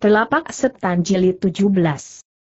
Telapak Setan Jilid 17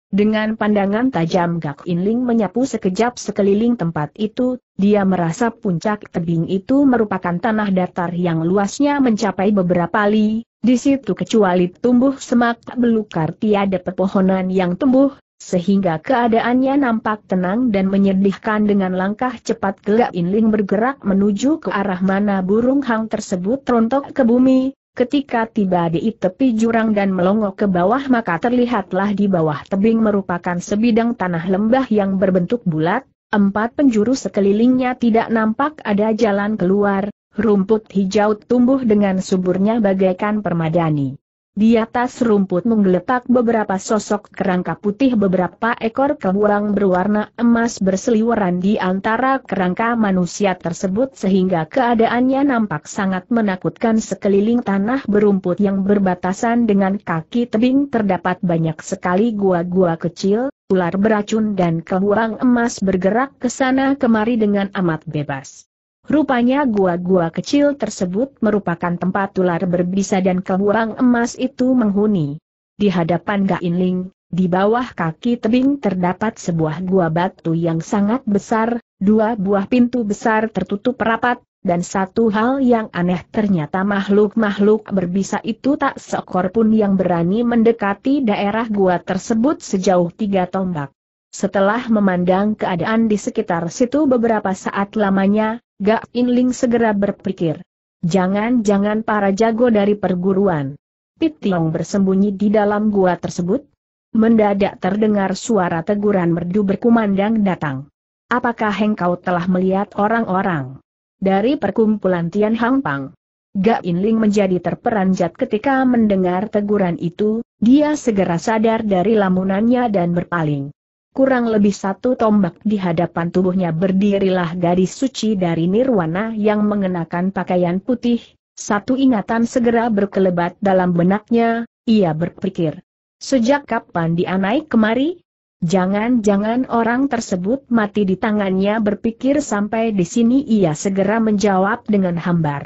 Dengan pandangan tajam Gak Inling menyapu sekejap sekeliling tempat itu, dia merasa puncak tebing itu merupakan tanah datar yang luasnya mencapai beberapa li, di situ kecuali tumbuh semak belukar tiada pepohonan yang tumbuh, sehingga keadaannya nampak tenang dan menyedihkan dengan langkah cepat Gak Inling bergerak menuju ke arah mana burung hang tersebut rontok ke bumi, Ketika tiba di tepi jurang dan melongok ke bawah maka terlihatlah di bawah tebing merupakan sebidang tanah lembah yang berbentuk bulat, empat penjuru sekelilingnya tidak nampak ada jalan keluar, rumput hijau tumbuh dengan suburnya bagaikan permadani. Di atas rumput menggeletak beberapa sosok kerangka putih beberapa ekor kebuang berwarna emas berseliweran di antara kerangka manusia tersebut sehingga keadaannya nampak sangat menakutkan sekeliling tanah berumput yang berbatasan dengan kaki tebing terdapat banyak sekali gua-gua kecil, ular beracun dan kebuang emas bergerak ke sana kemari dengan amat bebas. Rupanya gua-gua kecil tersebut merupakan tempat ular berbisa dan keluang emas itu menghuni. Di hadapan Gainling, di bawah kaki tebing terdapat sebuah gua batu yang sangat besar, dua buah pintu besar tertutup rapat, dan satu hal yang aneh ternyata makhluk-makhluk berbisa itu tak seekor pun yang berani mendekati daerah gua tersebut sejauh tiga tombak. Setelah memandang keadaan di sekitar situ beberapa saat lamanya, Gak Inling segera berpikir. Jangan-jangan para jago dari perguruan. Tiong bersembunyi di dalam gua tersebut? Mendadak terdengar suara teguran merdu berkumandang datang. Apakah engkau telah melihat orang-orang dari perkumpulan Tian Hang Pang? Gak Inling menjadi terperanjat ketika mendengar teguran itu, dia segera sadar dari lamunannya dan berpaling. Kurang lebih satu tombak di hadapan tubuhnya berdirilah gadis suci dari Nirwana yang mengenakan pakaian putih, satu ingatan segera berkelebat dalam benaknya, ia berpikir. Sejak kapan dia naik kemari? Jangan-jangan orang tersebut mati di tangannya berpikir sampai di sini ia segera menjawab dengan hambar.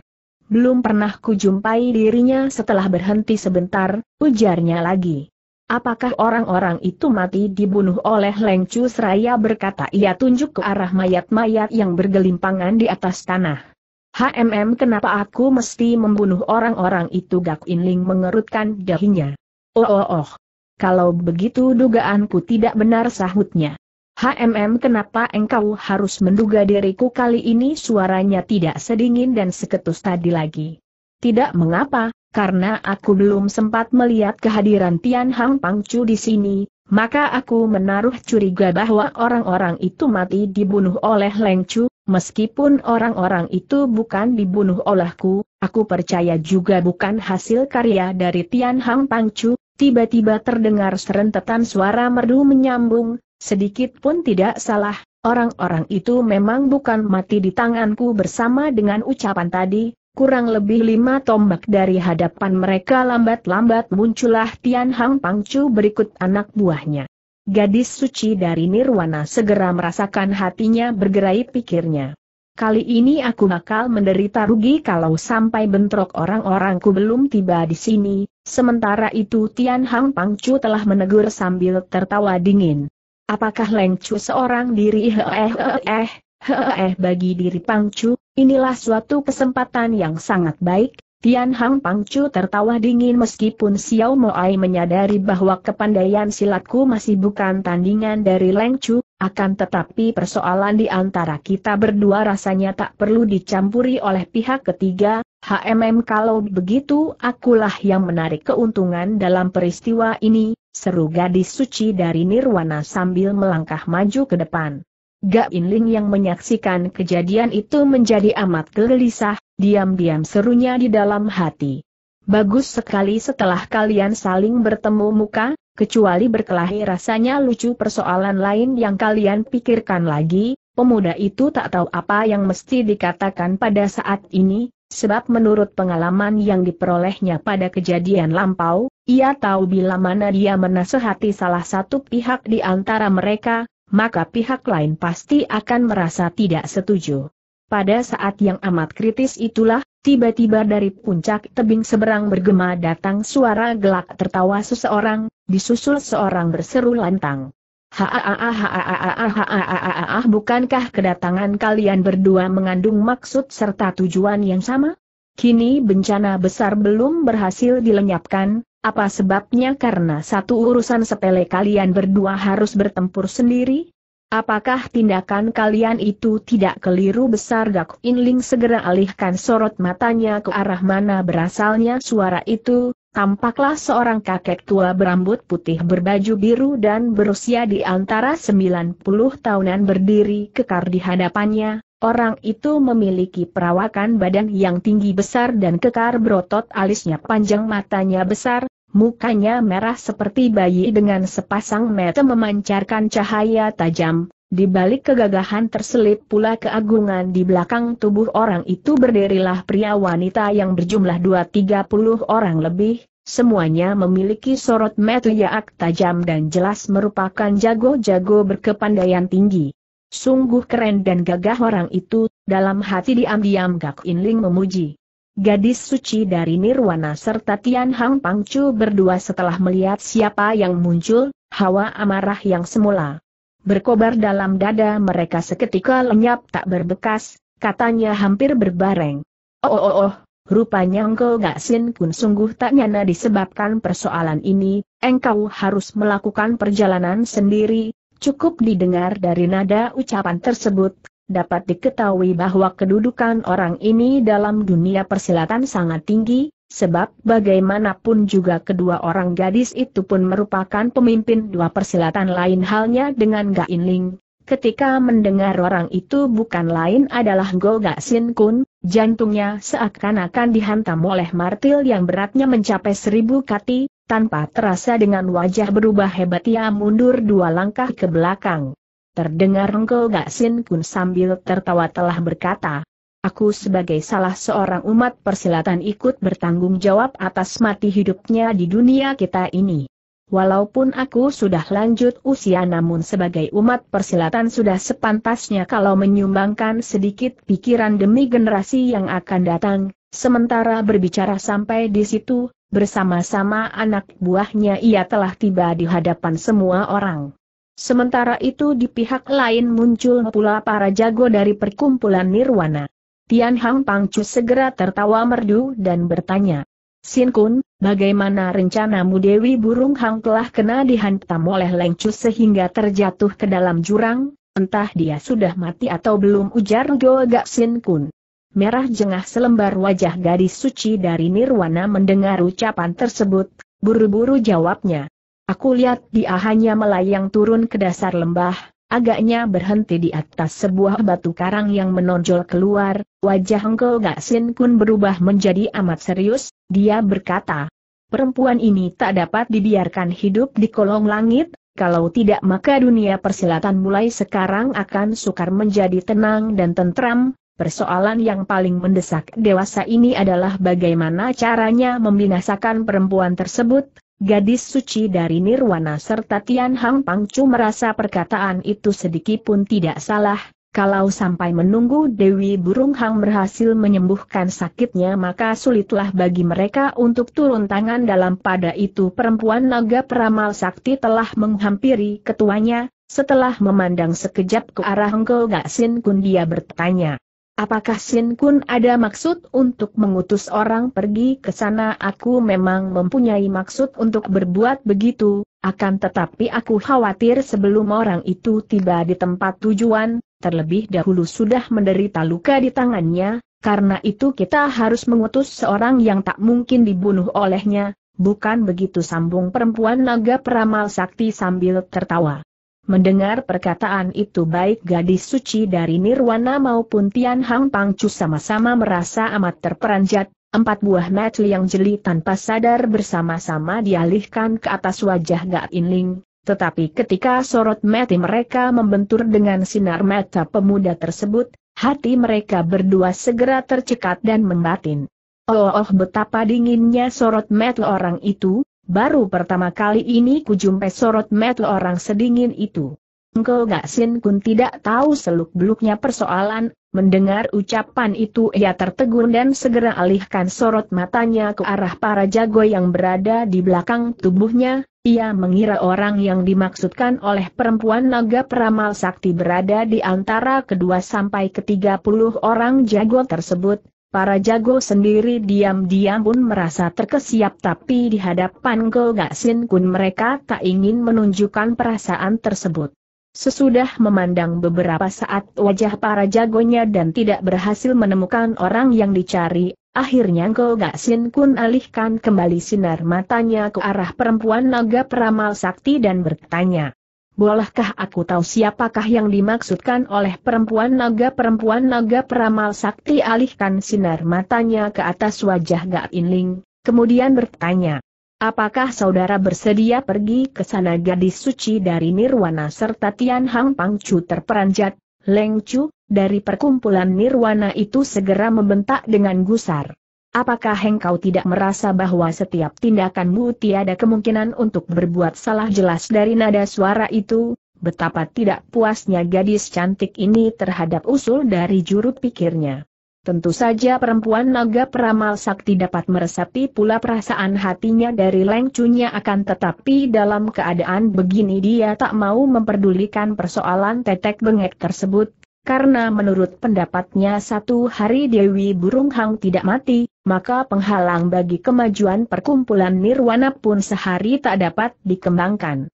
Belum pernah kujumpai dirinya setelah berhenti sebentar, ujarnya lagi. Apakah orang-orang itu mati dibunuh oleh Leng Chu Seraya berkata ia tunjuk ke arah mayat-mayat yang bergelimpangan di atas tanah. HMM kenapa aku mesti membunuh orang-orang itu Gak Inling mengerutkan dahinya. Oh oh oh. Kalau begitu dugaanku tidak benar sahutnya. HMM kenapa engkau harus menduga diriku kali ini suaranya tidak sedingin dan seketus tadi lagi. Tidak mengapa, karena aku belum sempat melihat kehadiran Tian Hang Pangcu di sini, maka aku menaruh curiga bahwa orang-orang itu mati dibunuh oleh Leng Chu, meskipun orang-orang itu bukan dibunuh olehku, aku percaya juga bukan hasil karya dari Tian Hang Pangcu, tiba-tiba terdengar serentetan suara merdu menyambung, sedikit pun tidak salah, orang-orang itu memang bukan mati di tanganku bersama dengan ucapan tadi, Kurang lebih lima tombak dari hadapan mereka lambat-lambat muncullah Tian Hang Pangcu berikut anak buahnya. Gadis suci dari Nirwana segera merasakan hatinya bergerai pikirnya. Kali ini aku bakal menderita rugi kalau sampai bentrok orang-orangku belum tiba di sini, sementara itu Tian Hang Pangcu telah menegur sambil tertawa dingin. Apakah Leng Chu seorang diri eh eh eh, Heeh eh, bagi diri Pangcu, inilah suatu kesempatan yang sangat baik, Tian Hang Pangcu tertawa dingin meskipun Xiao Moai menyadari bahwa kepandaian silatku masih bukan tandingan dari Leng Chu, akan tetapi persoalan di antara kita berdua rasanya tak perlu dicampuri oleh pihak ketiga, HMM kalau begitu akulah yang menarik keuntungan dalam peristiwa ini, seru gadis suci dari Nirwana sambil melangkah maju ke depan. Gak Inling yang menyaksikan kejadian itu menjadi amat gelisah, diam-diam serunya di dalam hati. Bagus sekali setelah kalian saling bertemu muka, kecuali berkelahi rasanya lucu persoalan lain yang kalian pikirkan lagi, pemuda itu tak tahu apa yang mesti dikatakan pada saat ini, sebab menurut pengalaman yang diperolehnya pada kejadian lampau, ia tahu bila mana dia menasehati salah satu pihak di antara mereka, maka pihak lain pasti akan merasa tidak setuju. Pada saat yang amat kritis itulah, tiba-tiba dari puncak tebing seberang bergema datang suara gelak tertawa seseorang, disusul seorang berseru lantang. Haaaaaaaaaaaaaaaaaah bukankah kedatangan kalian berdua mengandung maksud serta tujuan yang sama? Kini bencana besar belum berhasil dilenyapkan, apa sebabnya karena satu urusan sepele kalian berdua harus bertempur sendiri? Apakah tindakan kalian itu tidak keliru besar Gak Inling segera alihkan sorot matanya ke arah mana berasalnya suara itu, tampaklah seorang kakek tua berambut putih berbaju biru dan berusia di antara 90 tahunan berdiri kekar di hadapannya, orang itu memiliki perawakan badan yang tinggi besar dan kekar berotot alisnya panjang matanya besar, Mukanya merah seperti bayi dengan sepasang mata memancarkan cahaya tajam, di balik kegagahan terselip pula keagungan di belakang tubuh orang itu berdirilah pria wanita yang berjumlah dua tiga puluh orang lebih, semuanya memiliki sorot mata yaak tajam dan jelas merupakan jago-jago berkepandaian tinggi. Sungguh keren dan gagah orang itu, dalam hati diam-diam Gak Inling memuji. Gadis suci dari Nirwana serta Tian Hang Pangcu berdua setelah melihat siapa yang muncul, hawa amarah yang semula. Berkobar dalam dada mereka seketika lenyap tak berbekas, katanya hampir berbareng. Oh oh oh, oh rupanya engkau gak sin pun sungguh tak nyana disebabkan persoalan ini, engkau harus melakukan perjalanan sendiri, cukup didengar dari nada ucapan tersebut, dapat diketahui bahwa kedudukan orang ini dalam dunia persilatan sangat tinggi, sebab bagaimanapun juga kedua orang gadis itu pun merupakan pemimpin dua persilatan lain halnya dengan Gain Ling. Ketika mendengar orang itu bukan lain adalah Go Sin Kun, jantungnya seakan-akan dihantam oleh martil yang beratnya mencapai seribu kati, tanpa terasa dengan wajah berubah hebat ia mundur dua langkah ke belakang. Terdengar Rengkel sin Kun sambil tertawa telah berkata, Aku sebagai salah seorang umat persilatan ikut bertanggung jawab atas mati hidupnya di dunia kita ini. Walaupun aku sudah lanjut usia namun sebagai umat persilatan sudah sepantasnya kalau menyumbangkan sedikit pikiran demi generasi yang akan datang, sementara berbicara sampai di situ, bersama-sama anak buahnya ia telah tiba di hadapan semua orang. Sementara itu di pihak lain muncul pula para jago dari perkumpulan Nirwana. Tian Hang Pangcu segera tertawa merdu dan bertanya. Sin Kun, bagaimana rencanamu Dewi Burung Hang telah kena dihantam oleh Leng Chu sehingga terjatuh ke dalam jurang? Entah dia sudah mati atau belum ujar Goa Sin Kun. Merah jengah selembar wajah gadis suci dari Nirwana mendengar ucapan tersebut, buru-buru jawabnya. Aku lihat dia hanya melayang turun ke dasar lembah, agaknya berhenti di atas sebuah batu karang yang menonjol keluar, wajah Engkel Gak Sin Kun berubah menjadi amat serius, dia berkata, Perempuan ini tak dapat dibiarkan hidup di kolong langit, kalau tidak maka dunia persilatan mulai sekarang akan sukar menjadi tenang dan tentram, persoalan yang paling mendesak dewasa ini adalah bagaimana caranya membinasakan perempuan tersebut, Gadis suci dari Nirwana serta Tian Hang Pangcu merasa perkataan itu sedikitpun tidak salah, kalau sampai menunggu Dewi Burung Hang berhasil menyembuhkan sakitnya maka sulitlah bagi mereka untuk turun tangan dalam pada itu perempuan naga peramal sakti telah menghampiri ketuanya, setelah memandang sekejap ke arah Hengko Gaksin Kun dia bertanya. Apakah Sin Kun ada maksud untuk mengutus orang pergi ke sana? Aku memang mempunyai maksud untuk berbuat begitu, akan tetapi aku khawatir sebelum orang itu tiba di tempat tujuan, terlebih dahulu sudah menderita luka di tangannya, karena itu kita harus mengutus seorang yang tak mungkin dibunuh olehnya, bukan begitu sambung perempuan naga peramal sakti sambil tertawa. Mendengar perkataan itu baik gadis suci dari Nirwana maupun Tian Hang Pangcu sama-sama merasa amat terperanjat, empat buah mata yang jeli tanpa sadar bersama-sama dialihkan ke atas wajah Gak Inling, tetapi ketika sorot mata mereka membentur dengan sinar mata pemuda tersebut, hati mereka berdua segera tercekat dan membatin. Oh, oh betapa dinginnya sorot mata orang itu, Baru pertama kali ini kujumpai sorot mata orang sedingin itu. Engkau Gak Sin Kun tidak tahu seluk-beluknya persoalan, mendengar ucapan itu ia tertegun dan segera alihkan sorot matanya ke arah para jago yang berada di belakang tubuhnya, ia mengira orang yang dimaksudkan oleh perempuan naga peramal sakti berada di antara kedua sampai ketiga puluh orang jago tersebut, Para jago sendiri diam-diam pun merasa terkesiap tapi di hadapan Sin Kun mereka tak ingin menunjukkan perasaan tersebut. Sesudah memandang beberapa saat wajah para jagonya dan tidak berhasil menemukan orang yang dicari, akhirnya Gak Sin Kun alihkan kembali sinar matanya ke arah perempuan naga peramal sakti dan bertanya, Bolehkah aku tahu siapakah yang dimaksudkan oleh perempuan naga perempuan naga peramal sakti alihkan sinar matanya ke atas wajah Gak Inling, kemudian bertanya. Apakah saudara bersedia pergi ke sana gadis suci dari Nirwana serta Tian Hang Pangcu terperanjat, Leng Chu, dari perkumpulan Nirwana itu segera membentak dengan gusar. Apakah engkau tidak merasa bahwa setiap tindakanmu tiada kemungkinan untuk berbuat salah jelas dari nada suara itu? Betapa tidak puasnya gadis cantik ini terhadap usul dari juru pikirnya. Tentu saja perempuan naga peramal sakti dapat meresapi pula perasaan hatinya dari lengcunya akan tetapi dalam keadaan begini dia tak mau memperdulikan persoalan tetek bengek tersebut karena menurut pendapatnya satu hari Dewi Burung Hang tidak mati, maka penghalang bagi kemajuan perkumpulan nirwana pun sehari tak dapat dikembangkan.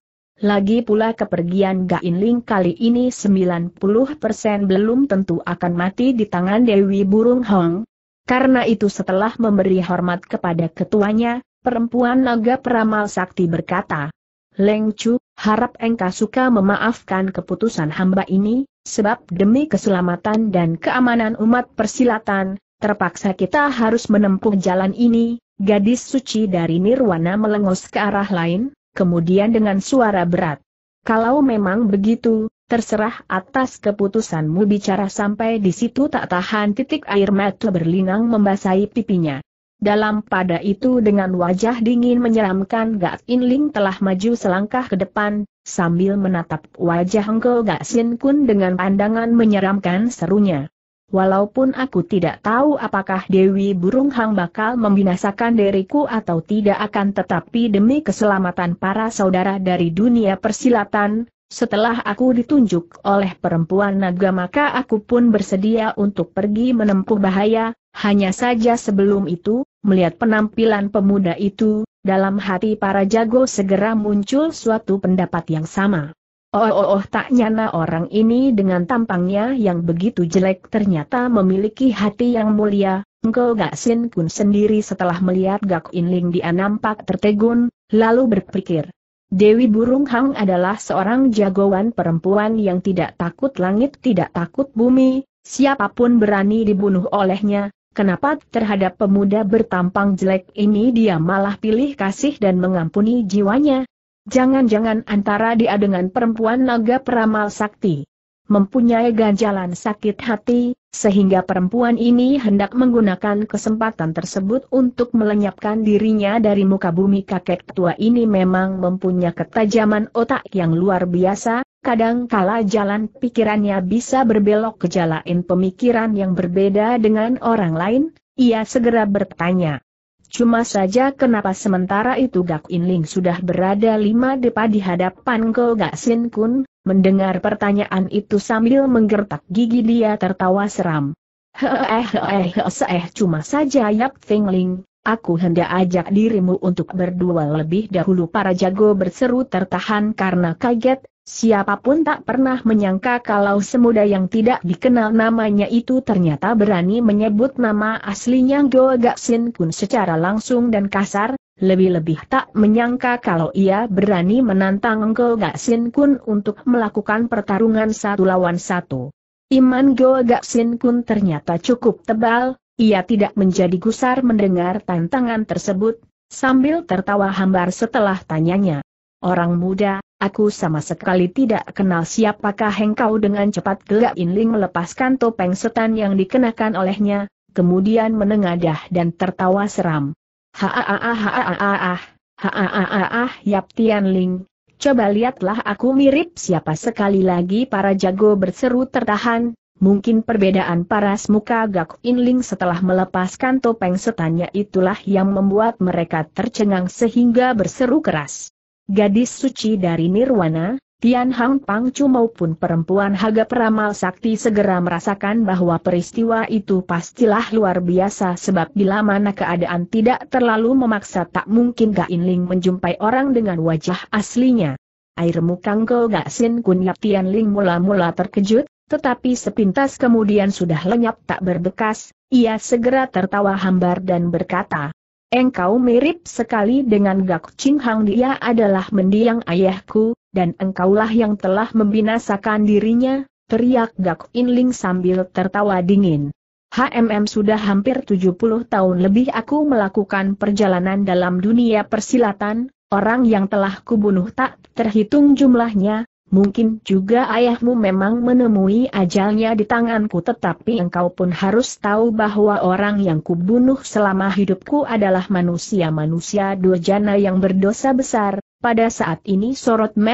Lagi pula kepergian Gain Ling kali ini 90% belum tentu akan mati di tangan Dewi Burung Hong. Karena itu setelah memberi hormat kepada ketuanya, perempuan naga peramal sakti berkata, Leng Chu, harap engkau suka memaafkan keputusan hamba ini, sebab demi keselamatan dan keamanan umat persilatan, Terpaksa kita harus menempuh jalan ini, gadis suci dari Nirwana melengos ke arah lain, kemudian dengan suara berat. Kalau memang begitu, terserah atas keputusanmu bicara sampai di situ tak tahan titik air mata berlinang membasahi pipinya. Dalam pada itu dengan wajah dingin menyeramkan Gak Inling telah maju selangkah ke depan, sambil menatap wajah Engkau Gak Sin Kun dengan pandangan menyeramkan serunya. Walaupun aku tidak tahu apakah Dewi Burung Hang bakal membinasakan diriku atau tidak akan tetapi demi keselamatan para saudara dari dunia persilatan, setelah aku ditunjuk oleh perempuan naga maka aku pun bersedia untuk pergi menempuh bahaya, hanya saja sebelum itu, melihat penampilan pemuda itu, dalam hati para jago segera muncul suatu pendapat yang sama. Oh, oh, oh tak nyana orang ini dengan tampangnya yang begitu jelek ternyata memiliki hati yang mulia, Engkau Gak Sin Kun sendiri setelah melihat Gak In Ling dia nampak tertegun, lalu berpikir. Dewi Burung Hang adalah seorang jagoan perempuan yang tidak takut langit tidak takut bumi, siapapun berani dibunuh olehnya, Kenapa terhadap pemuda bertampang jelek ini dia malah pilih kasih dan mengampuni jiwanya? Jangan-jangan antara dia dengan perempuan naga peramal sakti mempunyai ganjalan sakit hati, sehingga perempuan ini hendak menggunakan kesempatan tersebut untuk melenyapkan dirinya dari muka bumi kakek tua ini memang mempunyai ketajaman otak yang luar biasa, kadang-kala jalan pikirannya bisa berbelok ke jalan pemikiran yang berbeda dengan orang lain, ia segera bertanya. Cuma saja kenapa sementara itu Gak In Ling sudah berada lima depa di hadapan Ko Gak Sin Kun, mendengar pertanyaan itu sambil menggertak gigi dia tertawa seram. eh, cuma saja Yap Ting Ling, aku hendak ajak dirimu untuk berduel lebih dahulu para jago berseru tertahan karena kaget, Siapapun tak pernah menyangka kalau semuda yang tidak dikenal namanya itu ternyata berani menyebut nama aslinya Go Gaksin Kun secara langsung dan kasar, lebih-lebih tak menyangka kalau ia berani menantang Go Gaksin Kun untuk melakukan pertarungan satu lawan satu. Iman Go Gaksin Kun ternyata cukup tebal, ia tidak menjadi gusar mendengar tantangan tersebut, sambil tertawa hambar setelah tanyanya. Orang muda, aku sama sekali tidak kenal siapakah engkau dengan cepat gelak Inling melepaskan topeng setan yang dikenakan olehnya, kemudian menengadah dan tertawa seram. Haaah haaah haaah Yap Tian Ling, coba lihatlah aku mirip siapa sekali lagi para jago berseru tertahan, Mungkin perbedaan paras muka Gak Inling setelah melepaskan topeng setannya itulah yang membuat mereka tercengang sehingga berseru keras gadis suci dari Nirwana, Tian Hang Pangcu maupun perempuan Haga Peramal Sakti segera merasakan bahwa peristiwa itu pastilah luar biasa sebab bila mana keadaan tidak terlalu memaksa tak mungkin Gain Ling menjumpai orang dengan wajah aslinya. Air mukang Gak Sin Kun Yap Tian Ling mula-mula terkejut, tetapi sepintas kemudian sudah lenyap tak berbekas, ia segera tertawa hambar dan berkata, Engkau mirip sekali dengan Gak Ching Hang dia adalah mendiang ayahku, dan engkaulah yang telah membinasakan dirinya, teriak Gak Inling sambil tertawa dingin. HMM sudah hampir 70 tahun lebih aku melakukan perjalanan dalam dunia persilatan, orang yang telah kubunuh tak terhitung jumlahnya, Mungkin juga ayahmu memang menemui ajalnya di tanganku tetapi engkau pun harus tahu bahwa orang yang kubunuh selama hidupku adalah manusia-manusia durjana yang berdosa besar. Pada saat ini sorot In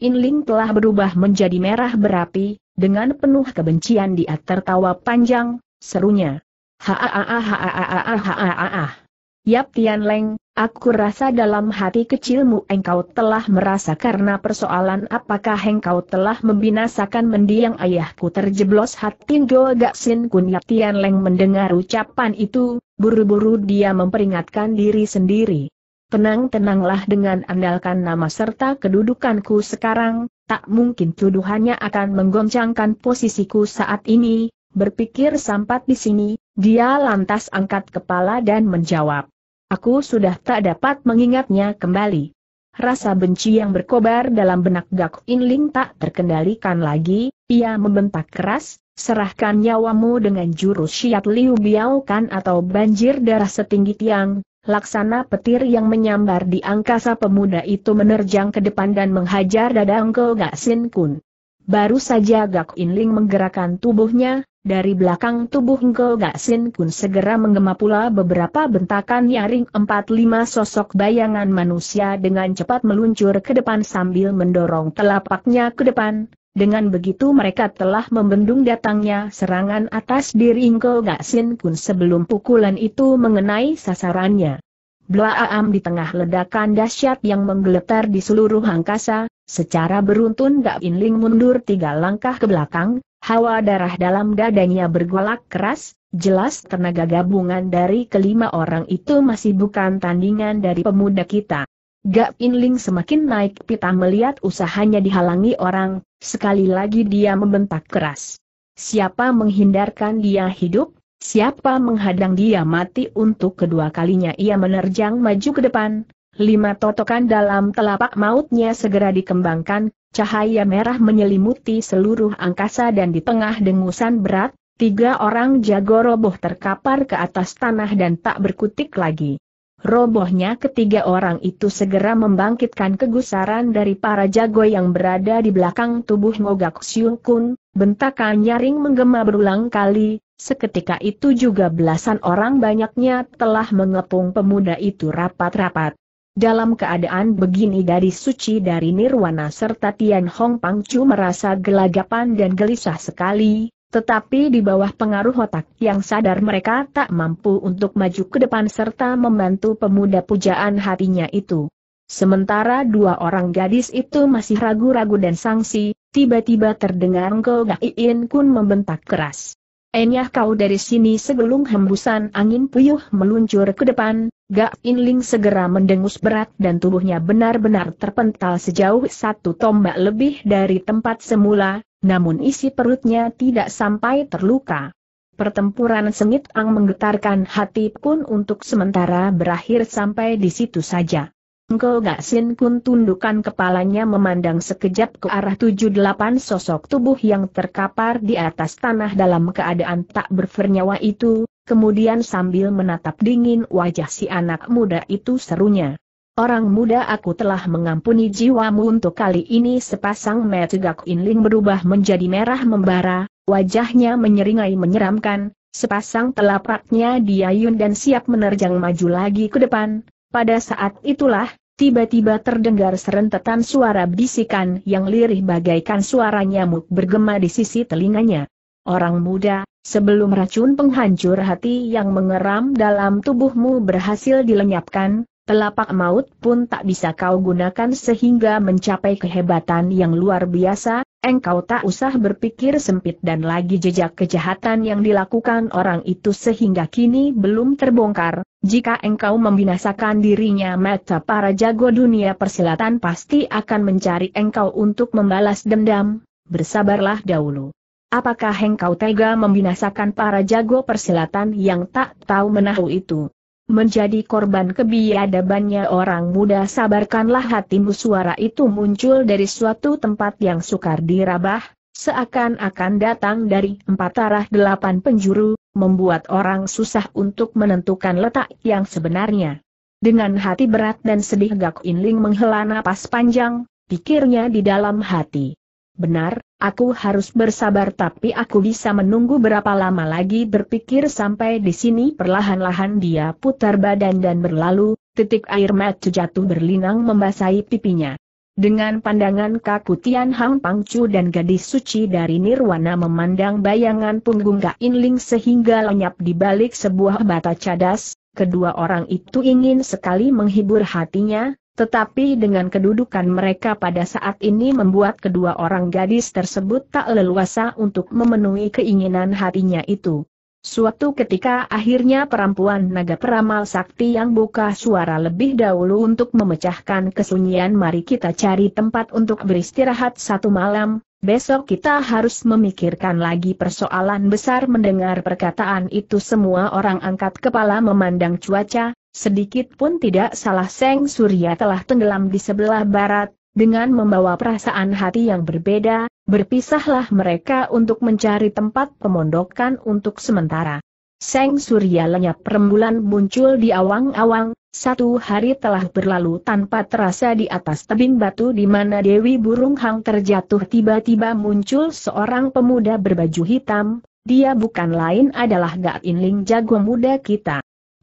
Inling telah berubah menjadi merah berapi, dengan penuh kebencian dia tertawa panjang, serunya. Haaaha Yap Tian Leng, Aku rasa dalam hati kecilmu engkau telah merasa karena persoalan apakah engkau telah membinasakan mendiang ayahku terjeblos hati Golgaksin Kunyat Tian Leng mendengar ucapan itu, buru-buru dia memperingatkan diri sendiri. Tenang-tenanglah dengan andalkan nama serta kedudukanku sekarang, tak mungkin tuduhannya akan menggoncangkan posisiku saat ini, berpikir sampat di sini, dia lantas angkat kepala dan menjawab. Aku sudah tak dapat mengingatnya kembali. Rasa benci yang berkobar dalam benak Gak Inling tak terkendalikan lagi, ia membentak keras, serahkan nyawamu dengan jurus syiat liu biaukan atau banjir darah setinggi tiang, laksana petir yang menyambar di angkasa pemuda itu menerjang ke depan dan menghajar dada ke Gak Sin Kun. Baru saja Gak Inling menggerakkan tubuhnya, dari belakang tubuh Gak Sin Kun segera menggema pula beberapa bentakan nyaring empat lima sosok bayangan manusia dengan cepat meluncur ke depan sambil mendorong telapaknya ke depan. Dengan begitu mereka telah membendung datangnya serangan atas diri Gak Sin Kun sebelum pukulan itu mengenai sasarannya. Blaam di tengah ledakan dahsyat yang menggeletar di seluruh angkasa, secara beruntun Gak Inling mundur tiga langkah ke belakang, Hawa darah dalam dadanya bergolak keras, jelas tenaga gabungan dari kelima orang itu masih bukan tandingan dari pemuda kita. Gak Inling semakin naik pita melihat usahanya dihalangi orang, sekali lagi dia membentak keras. Siapa menghindarkan dia hidup, Siapa menghadang dia mati untuk kedua kalinya ia menerjang maju ke depan, Lima totokan dalam telapak mautnya segera dikembangkan, cahaya merah menyelimuti seluruh angkasa dan di tengah dengusan berat, tiga orang jago roboh terkapar ke atas tanah dan tak berkutik lagi. Robohnya ketiga orang itu segera membangkitkan kegusaran dari para jago yang berada di belakang tubuh Ngogak Siukun, Kun, bentakan nyaring menggema berulang kali, seketika itu juga belasan orang banyaknya telah mengepung pemuda itu rapat-rapat. Dalam keadaan begini dari suci dari Nirwana serta Tian Hong Pang Pangcu merasa gelagapan dan gelisah sekali, tetapi di bawah pengaruh otak yang sadar mereka tak mampu untuk maju ke depan serta membantu pemuda pujaan hatinya itu. Sementara dua orang gadis itu masih ragu-ragu dan sangsi, tiba-tiba terdengar Ngo In Kun membentak keras. Enyah kau dari sini sebelum hembusan angin puyuh meluncur ke depan, Gak Inling segera mendengus berat dan tubuhnya benar-benar terpental sejauh satu tombak lebih dari tempat semula, namun isi perutnya tidak sampai terluka. Pertempuran sengit ang menggetarkan hati pun untuk sementara berakhir sampai di situ saja. Engkau Sin Kun tundukan kepalanya memandang sekejap ke arah tujuh delapan sosok tubuh yang terkapar di atas tanah dalam keadaan tak bernyawa itu, kemudian sambil menatap dingin wajah si anak muda itu serunya. Orang muda aku telah mengampuni jiwamu untuk kali ini sepasang metegak inling berubah menjadi merah membara, wajahnya menyeringai menyeramkan, sepasang telapaknya diayun dan siap menerjang maju lagi ke depan, pada saat itulah, tiba-tiba terdengar serentetan suara bisikan yang lirih bagaikan suara nyamuk bergema di sisi telinganya. Orang muda, sebelum racun penghancur hati yang mengeram dalam tubuhmu berhasil dilenyapkan, telapak maut pun tak bisa kau gunakan sehingga mencapai kehebatan yang luar biasa, Engkau tak usah berpikir sempit dan lagi jejak kejahatan yang dilakukan orang itu sehingga kini belum terbongkar, jika engkau membinasakan dirinya mata para jago dunia persilatan pasti akan mencari engkau untuk membalas dendam, bersabarlah dahulu. Apakah engkau tega membinasakan para jago persilatan yang tak tahu menahu itu? menjadi korban kebiadabannya orang muda sabarkanlah hatimu suara itu muncul dari suatu tempat yang sukar dirabah, seakan-akan datang dari empat arah delapan penjuru, membuat orang susah untuk menentukan letak yang sebenarnya. Dengan hati berat dan sedih Gak Inling menghela napas panjang, pikirnya di dalam hati. Benar, Aku harus bersabar tapi aku bisa menunggu berapa lama lagi berpikir sampai di sini perlahan-lahan dia putar badan dan berlalu, titik air mata jatuh berlinang membasahi pipinya. Dengan pandangan kaku Hang Pangcu dan gadis suci dari Nirwana memandang bayangan punggung Kak Inling sehingga lenyap di balik sebuah bata cadas, kedua orang itu ingin sekali menghibur hatinya, tetapi dengan kedudukan mereka pada saat ini membuat kedua orang gadis tersebut tak leluasa untuk memenuhi keinginan hatinya itu. Suatu ketika akhirnya perempuan naga peramal sakti yang buka suara lebih dahulu untuk memecahkan kesunyian mari kita cari tempat untuk beristirahat satu malam, besok kita harus memikirkan lagi persoalan besar mendengar perkataan itu semua orang angkat kepala memandang cuaca, Sedikit pun tidak salah Seng Surya telah tenggelam di sebelah barat, dengan membawa perasaan hati yang berbeda, berpisahlah mereka untuk mencari tempat pemondokan untuk sementara. Seng Surya lenyap rembulan muncul di awang-awang, satu hari telah berlalu tanpa terasa di atas tebing batu di mana Dewi Burung Hang terjatuh tiba-tiba muncul seorang pemuda berbaju hitam, dia bukan lain adalah Gak Inling jago muda kita.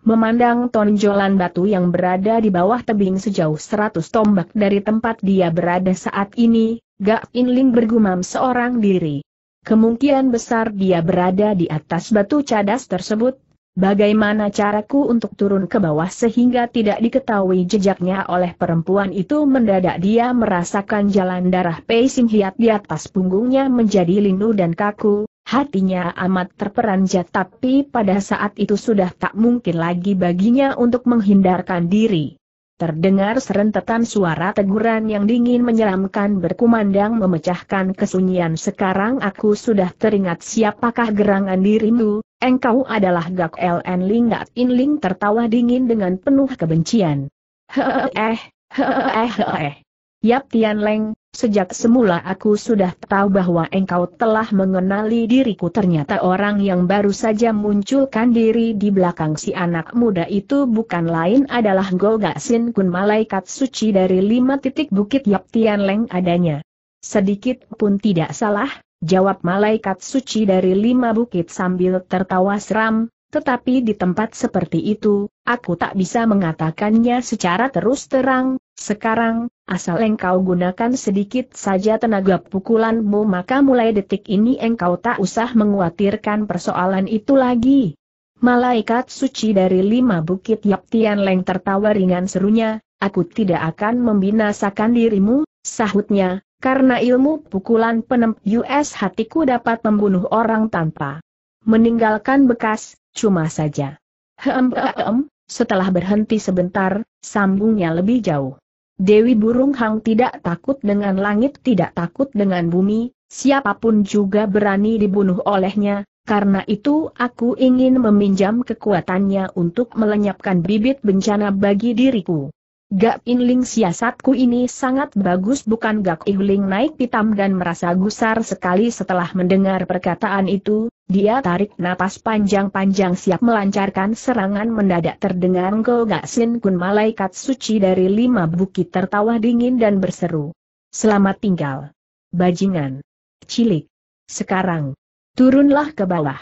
Memandang tonjolan batu yang berada di bawah tebing sejauh seratus tombak dari tempat dia berada saat ini, Gak Inling bergumam seorang diri. Kemungkinan besar dia berada di atas batu cadas tersebut. Bagaimana caraku untuk turun ke bawah sehingga tidak diketahui jejaknya oleh perempuan itu mendadak dia merasakan jalan darah Pei Sing Hiat di atas punggungnya menjadi lindu dan kaku, Hatinya amat terperanjat tapi pada saat itu sudah tak mungkin lagi baginya untuk menghindarkan diri. Terdengar serentetan suara teguran yang dingin menyeramkan berkumandang memecahkan kesunyian sekarang aku sudah teringat siapakah gerangan dirimu, engkau adalah Gak LN Linggat Ling tertawa dingin dengan penuh kebencian. Hehehe, hehehe, hehehe. Yap Tian Leng, Sejak semula aku sudah tahu bahwa engkau telah mengenali diriku ternyata orang yang baru saja munculkan diri di belakang si anak muda itu bukan lain adalah Sin Kun Malaikat Suci dari lima titik Bukit Yap Tian Leng adanya. Sedikit pun tidak salah, jawab Malaikat Suci dari lima bukit sambil tertawa seram, tetapi di tempat seperti itu, aku tak bisa mengatakannya secara terus terang, sekarang, asal engkau gunakan sedikit saja tenaga pukulanmu maka mulai detik ini engkau tak usah menguatirkan persoalan itu lagi. Malaikat suci dari lima bukit Yap Tian Leng tertawa ringan serunya, aku tidak akan membinasakan dirimu, sahutnya, karena ilmu pukulan US hatiku dapat membunuh orang tanpa meninggalkan bekas, cuma saja. Hem, hem, setelah berhenti sebentar, sambungnya lebih jauh. Dewi Burung Hang tidak takut dengan langit tidak takut dengan bumi, siapapun juga berani dibunuh olehnya, karena itu aku ingin meminjam kekuatannya untuk melenyapkan bibit bencana bagi diriku. Gak Inling siasatku ini sangat bagus bukan Gak Inling naik hitam dan merasa gusar sekali setelah mendengar perkataan itu, dia tarik napas panjang-panjang siap melancarkan serangan mendadak terdengar Ngo Gak Sin Kun malaikat suci dari lima bukit tertawa dingin dan berseru. Selamat tinggal. Bajingan. Cilik. Sekarang. Turunlah ke bawah.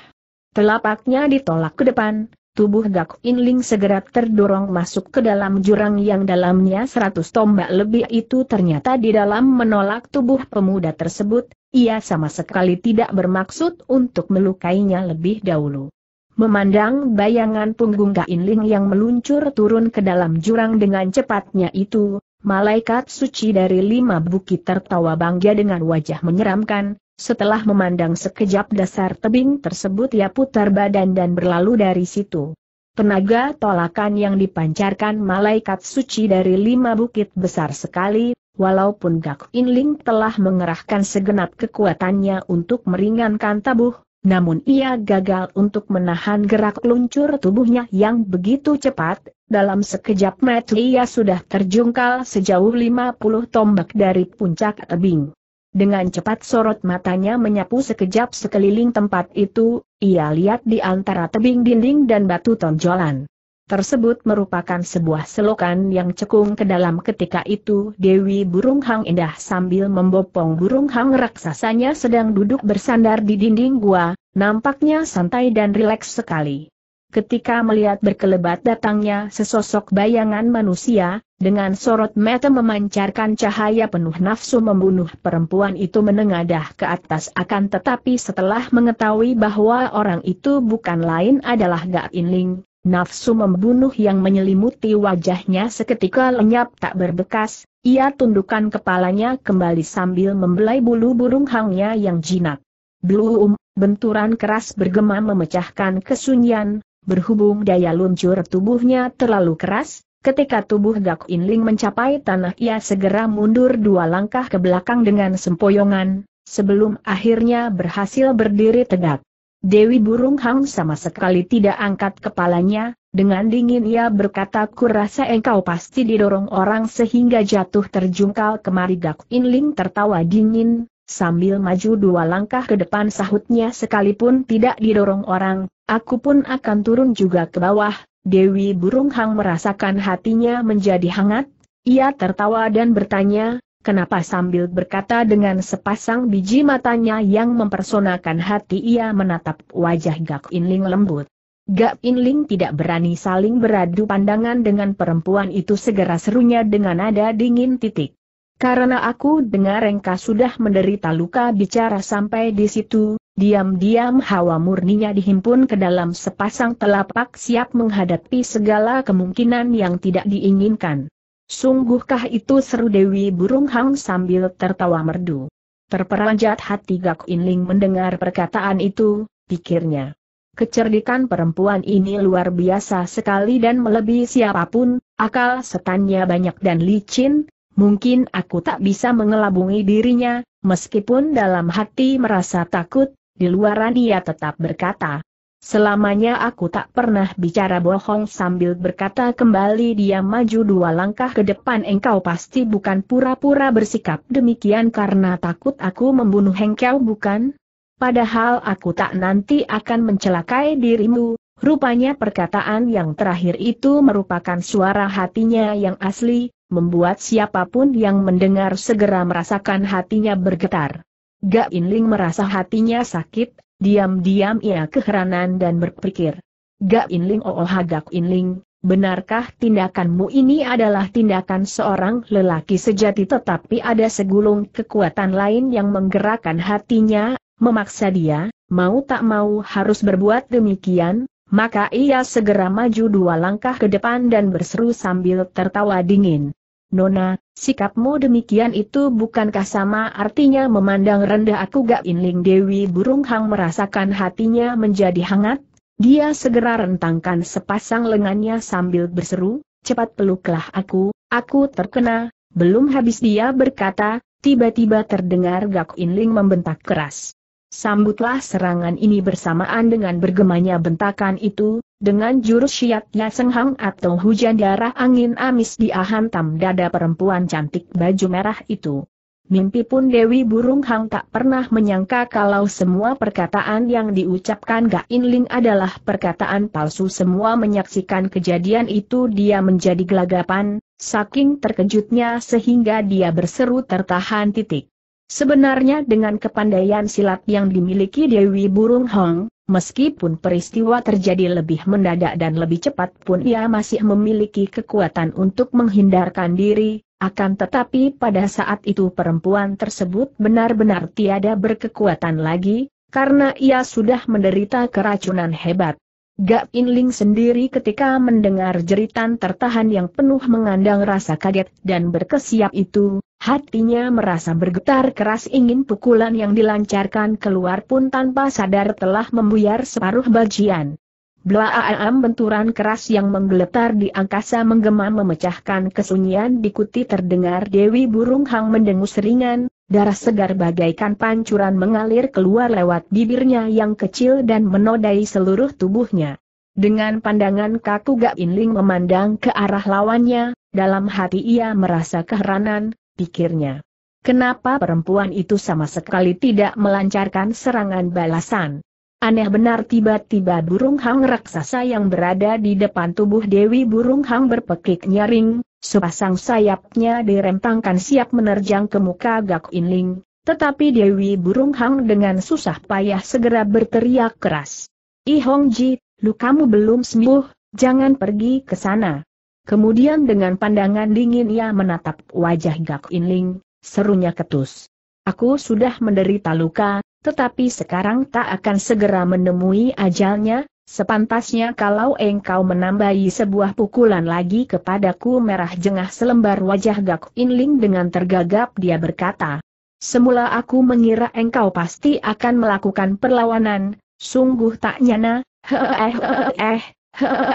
Telapaknya ditolak ke depan, tubuh Gak Inling segera terdorong masuk ke dalam jurang yang dalamnya seratus tombak lebih itu ternyata di dalam menolak tubuh pemuda tersebut, ia sama sekali tidak bermaksud untuk melukainya lebih dahulu. Memandang bayangan punggung Gak Inling yang meluncur turun ke dalam jurang dengan cepatnya itu, malaikat suci dari lima bukit tertawa bangga dengan wajah menyeramkan, setelah memandang sekejap dasar tebing tersebut ia putar badan dan berlalu dari situ. Tenaga tolakan yang dipancarkan malaikat suci dari lima bukit besar sekali, walaupun Gak Inling telah mengerahkan segenap kekuatannya untuk meringankan tabuh, namun ia gagal untuk menahan gerak luncur tubuhnya yang begitu cepat, dalam sekejap mata ia sudah terjungkal sejauh 50 tombak dari puncak tebing. Dengan cepat sorot matanya menyapu sekejap sekeliling tempat itu, ia lihat di antara tebing dinding dan batu tonjolan tersebut merupakan sebuah selokan yang cekung ke dalam ketika itu Dewi Burung Hang Indah sambil membopong burung hang raksasanya sedang duduk bersandar di dinding gua, nampaknya santai dan rileks sekali. Ketika melihat berkelebat datangnya sesosok bayangan manusia, dengan sorot mata memancarkan cahaya penuh nafsu membunuh perempuan itu menengadah ke atas akan tetapi setelah mengetahui bahwa orang itu bukan lain adalah Gak Inling, nafsu membunuh yang menyelimuti wajahnya seketika lenyap tak berbekas, ia tundukkan kepalanya kembali sambil membelai bulu burung hangnya yang jinak. Bluum, benturan keras bergema memecahkan kesunyian, berhubung daya luncur tubuhnya terlalu keras, Ketika tubuh Gak Inling mencapai tanah ia segera mundur dua langkah ke belakang dengan sempoyongan, sebelum akhirnya berhasil berdiri tegak. Dewi Burung Hang sama sekali tidak angkat kepalanya, dengan dingin ia berkata kurasa engkau pasti didorong orang sehingga jatuh terjungkal kemari Gak Inling tertawa dingin, sambil maju dua langkah ke depan sahutnya sekalipun tidak didorong orang, aku pun akan turun juga ke bawah, Dewi Burung Hang merasakan hatinya menjadi hangat, ia tertawa dan bertanya, kenapa sambil berkata dengan sepasang biji matanya yang mempersonakan hati ia menatap wajah Gak Inling lembut. Gak Inling tidak berani saling beradu pandangan dengan perempuan itu segera serunya dengan nada dingin titik. Karena aku dengar engkau sudah menderita luka bicara sampai di situ, Diam-diam hawa murninya dihimpun ke dalam sepasang telapak siap menghadapi segala kemungkinan yang tidak diinginkan. Sungguhkah itu seru Dewi Burung Hang sambil tertawa merdu. Terperanjat hati Gak Inling mendengar perkataan itu, pikirnya. Kecerdikan perempuan ini luar biasa sekali dan melebihi siapapun, akal setannya banyak dan licin, mungkin aku tak bisa mengelabungi dirinya, meskipun dalam hati merasa takut, di luaran dia tetap berkata. Selamanya aku tak pernah bicara bohong sambil berkata kembali dia maju dua langkah ke depan engkau pasti bukan pura-pura bersikap demikian karena takut aku membunuh engkau bukan? Padahal aku tak nanti akan mencelakai dirimu, rupanya perkataan yang terakhir itu merupakan suara hatinya yang asli, membuat siapapun yang mendengar segera merasakan hatinya bergetar. Gak Inling merasa hatinya sakit, diam-diam ia keheranan dan berpikir. Gak Inling oh, oh Gak Inling, benarkah tindakanmu ini adalah tindakan seorang lelaki sejati tetapi ada segulung kekuatan lain yang menggerakkan hatinya, memaksa dia, mau tak mau harus berbuat demikian, maka ia segera maju dua langkah ke depan dan berseru sambil tertawa dingin. Nona, sikapmu demikian itu bukankah sama artinya memandang rendah aku gak inling Dewi Burung Hang merasakan hatinya menjadi hangat? Dia segera rentangkan sepasang lengannya sambil berseru, cepat peluklah aku, aku terkena, belum habis dia berkata, tiba-tiba terdengar Gak Inling membentak keras. Sambutlah serangan ini bersamaan dengan bergemanya bentakan itu, dengan jurus syiat ya senghang atau hujan darah angin amis diahantam dada perempuan cantik baju merah itu. Mimpi pun Dewi Burung Hang tak pernah menyangka kalau semua perkataan yang diucapkan In Ling adalah perkataan palsu semua menyaksikan kejadian itu dia menjadi gelagapan, saking terkejutnya sehingga dia berseru tertahan titik. Sebenarnya dengan kepandaian silat yang dimiliki Dewi Burung Hong, meskipun peristiwa terjadi lebih mendadak dan lebih cepat pun ia masih memiliki kekuatan untuk menghindarkan diri, akan tetapi pada saat itu perempuan tersebut benar-benar tiada berkekuatan lagi, karena ia sudah menderita keracunan hebat. Gak Inling sendiri ketika mendengar jeritan tertahan yang penuh mengandang rasa kaget dan berkesiap itu, hatinya merasa bergetar keras ingin pukulan yang dilancarkan keluar pun tanpa sadar telah membuyar separuh bagian. Blaaam benturan keras yang menggeletar di angkasa menggema memecahkan kesunyian dikuti terdengar Dewi Burung Hang mendengus ringan, darah segar bagaikan pancuran mengalir keluar lewat bibirnya yang kecil dan menodai seluruh tubuhnya. Dengan pandangan kaku Gak Inling memandang ke arah lawannya, dalam hati ia merasa keheranan, pikirnya. Kenapa perempuan itu sama sekali tidak melancarkan serangan balasan? Aneh benar tiba-tiba burung hang raksasa yang berada di depan tubuh Dewi burung hang berpekik nyaring, sepasang sayapnya dirempangkan siap menerjang ke muka Gak Inling, tetapi Dewi burung hang dengan susah payah segera berteriak keras. I Hong Ji, lukamu belum sembuh, jangan pergi ke sana. Kemudian dengan pandangan dingin ia menatap wajah Gak Inling, serunya ketus. Aku sudah menderita luka, tetapi sekarang tak akan segera menemui ajalnya, sepantasnya kalau engkau menambahi sebuah pukulan lagi kepadaku merah jengah selembar wajah Gak Inling dengan tergagap dia berkata. Semula aku mengira engkau pasti akan melakukan perlawanan, sungguh tak nyana, eh eh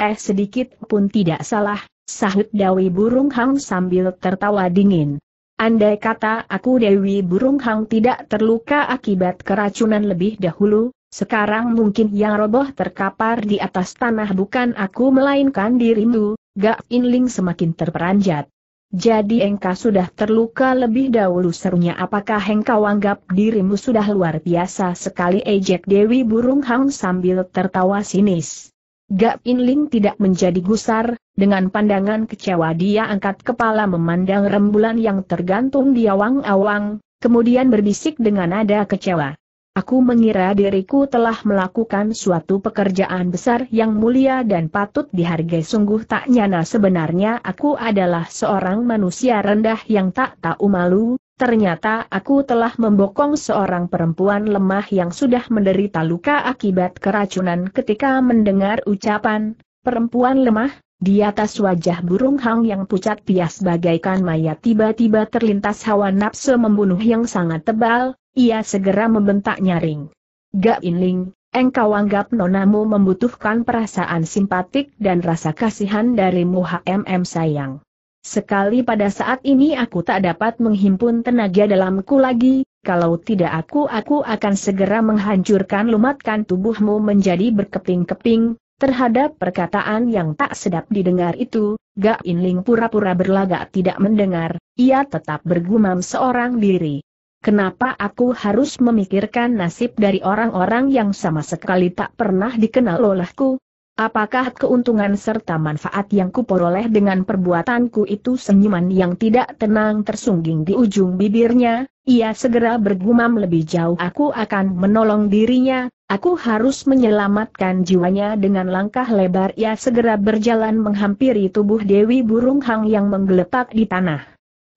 eh. sedikit pun tidak salah, sahut Dawi Burung Hang sambil tertawa dingin. Andai kata aku Dewi Burung Hang tidak terluka akibat keracunan lebih dahulu, sekarang mungkin yang roboh terkapar di atas tanah bukan aku melainkan dirimu, Gak Inling semakin terperanjat. Jadi engkau sudah terluka lebih dahulu serunya apakah engkau anggap dirimu sudah luar biasa sekali ejek Dewi Burung Hang sambil tertawa sinis. Gap Inling tidak menjadi gusar, dengan pandangan kecewa dia angkat kepala memandang rembulan yang tergantung di awang-awang, kemudian berbisik dengan nada kecewa. Aku mengira diriku telah melakukan suatu pekerjaan besar yang mulia dan patut dihargai sungguh tak nyana sebenarnya aku adalah seorang manusia rendah yang tak tahu malu, Ternyata aku telah membokong seorang perempuan lemah yang sudah menderita luka akibat keracunan ketika mendengar ucapan, perempuan lemah, di atas wajah burung hang yang pucat pias bagaikan mayat tiba-tiba terlintas hawa nafsu membunuh yang sangat tebal, ia segera membentak nyaring. Gak inling, engkau anggap nonamu membutuhkan perasaan simpatik dan rasa kasihan darimu HMM sayang. Sekali pada saat ini aku tak dapat menghimpun tenaga dalamku lagi, kalau tidak aku aku akan segera menghancurkan lumatkan tubuhmu menjadi berkeping-keping, terhadap perkataan yang tak sedap didengar itu, Gak Inling pura-pura berlagak tidak mendengar, ia tetap bergumam seorang diri. Kenapa aku harus memikirkan nasib dari orang-orang yang sama sekali tak pernah dikenal olehku? Apakah keuntungan serta manfaat yang kuperoleh dengan perbuatanku itu senyuman yang tidak tenang tersungging di ujung bibirnya, ia segera bergumam lebih jauh aku akan menolong dirinya, aku harus menyelamatkan jiwanya dengan langkah lebar ia segera berjalan menghampiri tubuh Dewi Burung Hang yang menggeletak di tanah.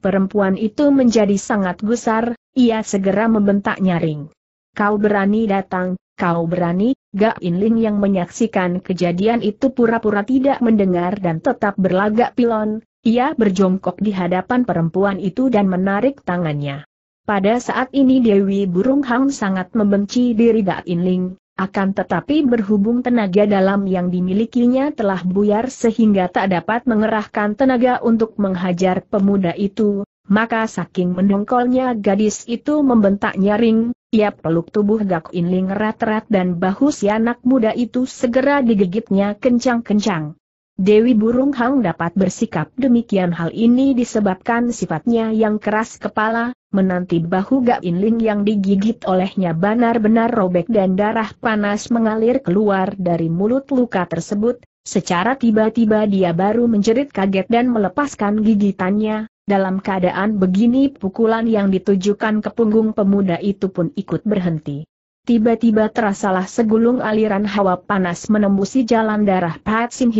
Perempuan itu menjadi sangat gusar. ia segera membentak nyaring. Kau berani datang, kau berani, Gak Inling yang menyaksikan kejadian itu pura-pura tidak mendengar dan tetap berlagak pilon, ia berjongkok di hadapan perempuan itu dan menarik tangannya. Pada saat ini Dewi Burung Hang sangat membenci diri Gak Inling, akan tetapi berhubung tenaga dalam yang dimilikinya telah buyar sehingga tak dapat mengerahkan tenaga untuk menghajar pemuda itu, maka saking mendongkolnya gadis itu membentak nyaring, ia peluk tubuh Gak Inling erat-erat dan bahu si anak muda itu segera digigitnya kencang-kencang. Dewi Burung Hang dapat bersikap demikian hal ini disebabkan sifatnya yang keras kepala, menanti bahu Gak Inling yang digigit olehnya benar-benar robek dan darah panas mengalir keluar dari mulut luka tersebut, secara tiba-tiba dia baru menjerit kaget dan melepaskan gigitannya, dalam keadaan begini pukulan yang ditujukan ke punggung pemuda itu pun ikut berhenti. Tiba-tiba terasalah segulung aliran hawa panas menembusi jalan darah Pat Sim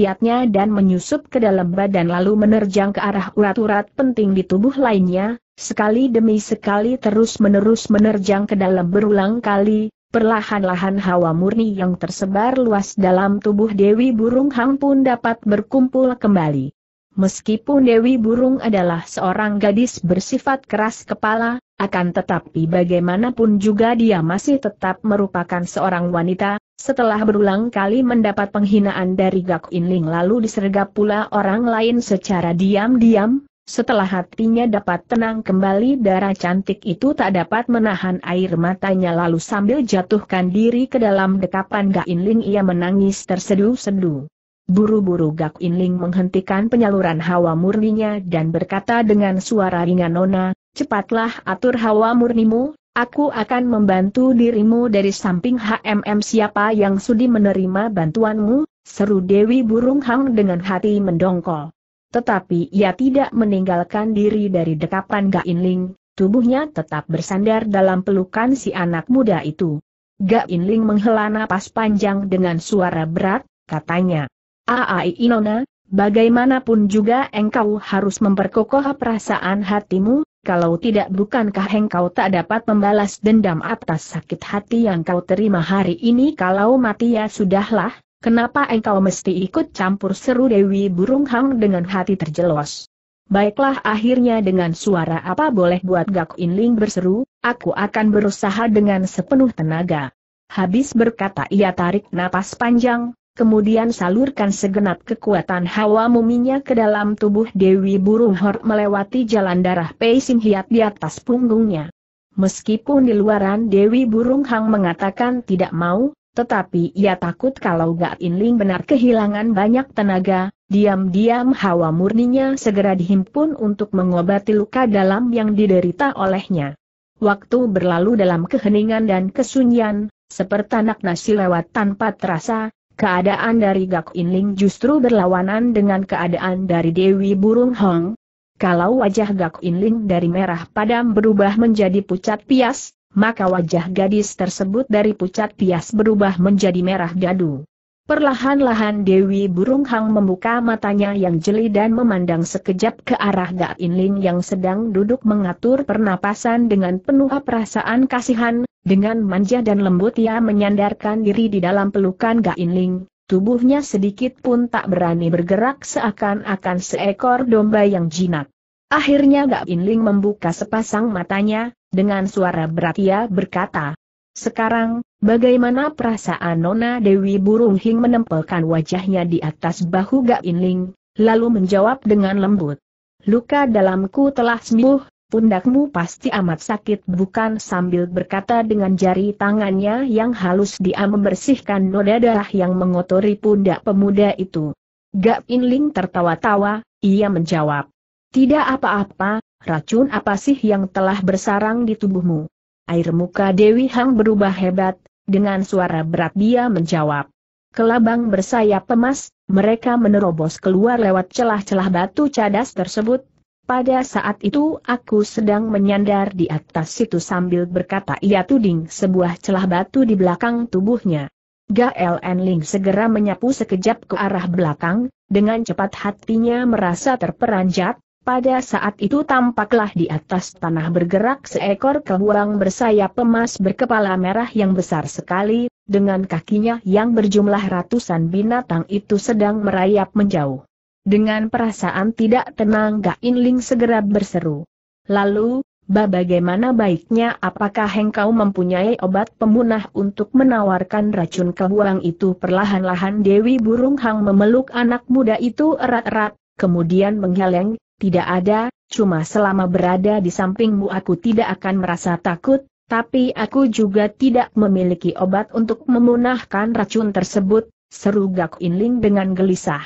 dan menyusup ke dalam badan lalu menerjang ke arah urat-urat penting di tubuh lainnya, sekali demi sekali terus-menerus menerjang ke dalam berulang kali, Perlahan-lahan hawa murni yang tersebar luas dalam tubuh Dewi Burung Hang pun dapat berkumpul kembali. Meskipun Dewi Burung adalah seorang gadis bersifat keras kepala, akan tetapi bagaimanapun juga dia masih tetap merupakan seorang wanita, setelah berulang kali mendapat penghinaan dari Gak Inling lalu disergap pula orang lain secara diam-diam, setelah hatinya dapat tenang kembali darah cantik itu tak dapat menahan air matanya lalu sambil jatuhkan diri ke dalam dekapan Gak Inling ia menangis terseduh-seduh. Buru-buru Gak Inling menghentikan penyaluran hawa murninya dan berkata dengan suara ringan nona, cepatlah atur hawa murnimu, aku akan membantu dirimu dari samping HMM siapa yang sudi menerima bantuanmu, seru Dewi Burung Hang dengan hati mendongkol. Tetapi ia tidak meninggalkan diri dari dekapan Gak Inling, tubuhnya tetap bersandar dalam pelukan si anak muda itu. Gak Inling menghela napas panjang dengan suara berat, katanya. Aai Inona, bagaimanapun juga engkau harus memperkokoh perasaan hatimu, kalau tidak bukankah engkau tak dapat membalas dendam atas sakit hati yang kau terima hari ini kalau mati ya sudahlah, kenapa engkau mesti ikut campur seru Dewi Burung Hang dengan hati terjelos. Baiklah akhirnya dengan suara apa boleh buat Gak Inling berseru, aku akan berusaha dengan sepenuh tenaga. Habis berkata ia tarik napas panjang, kemudian salurkan segenap kekuatan hawa muminya ke dalam tubuh Dewi Burung Hor melewati jalan darah Pei Sin Hiat di atas punggungnya. Meskipun di luaran Dewi Burung Hang mengatakan tidak mau, tetapi ia takut kalau Gak Inling benar kehilangan banyak tenaga, diam-diam hawa murninya segera dihimpun untuk mengobati luka dalam yang diderita olehnya. Waktu berlalu dalam keheningan dan kesunyian, seperti anak nasi lewat tanpa terasa, Keadaan dari Gak Inling justru berlawanan dengan keadaan dari Dewi Burung Hong. Kalau wajah Gak Inling dari merah padam berubah menjadi pucat pias, maka wajah gadis tersebut dari pucat pias berubah menjadi merah dadu. Perlahan-lahan Dewi Burung Hang membuka matanya yang jeli dan memandang sekejap ke arah Gak Inling yang sedang duduk mengatur pernapasan dengan penuh perasaan kasihan, dengan manja dan lembut ia menyandarkan diri di dalam pelukan Gainling, tubuhnya sedikit pun tak berani bergerak seakan-akan seekor domba yang jinak. Akhirnya Gak Gainling membuka sepasang matanya, dengan suara berat ia berkata, Sekarang, bagaimana perasaan Nona Dewi Burung Hing menempelkan wajahnya di atas bahu Gak Gainling, lalu menjawab dengan lembut. Luka dalamku telah sembuh, pundakmu pasti amat sakit bukan sambil berkata dengan jari tangannya yang halus dia membersihkan noda darah yang mengotori pundak pemuda itu. Gak Inling tertawa-tawa, ia menjawab. Tidak apa-apa, racun apa sih yang telah bersarang di tubuhmu? Air muka Dewi Hang berubah hebat, dengan suara berat dia menjawab. Kelabang bersayap emas. mereka menerobos keluar lewat celah-celah batu cadas tersebut, pada saat itu aku sedang menyandar di atas situ sambil berkata ia tuding sebuah celah batu di belakang tubuhnya. Gael Enling segera menyapu sekejap ke arah belakang, dengan cepat hatinya merasa terperanjat, pada saat itu tampaklah di atas tanah bergerak seekor keluang bersayap emas berkepala merah yang besar sekali, dengan kakinya yang berjumlah ratusan binatang itu sedang merayap menjauh. Dengan perasaan tidak tenang Gak Inling segera berseru. Lalu, bah bagaimana baiknya apakah engkau mempunyai obat pemunah untuk menawarkan racun buang itu perlahan-lahan Dewi Burung Hang memeluk anak muda itu erat-erat, kemudian menggeleng, tidak ada, cuma selama berada di sampingmu aku tidak akan merasa takut, tapi aku juga tidak memiliki obat untuk memunahkan racun tersebut, seru Gak Inling dengan gelisah.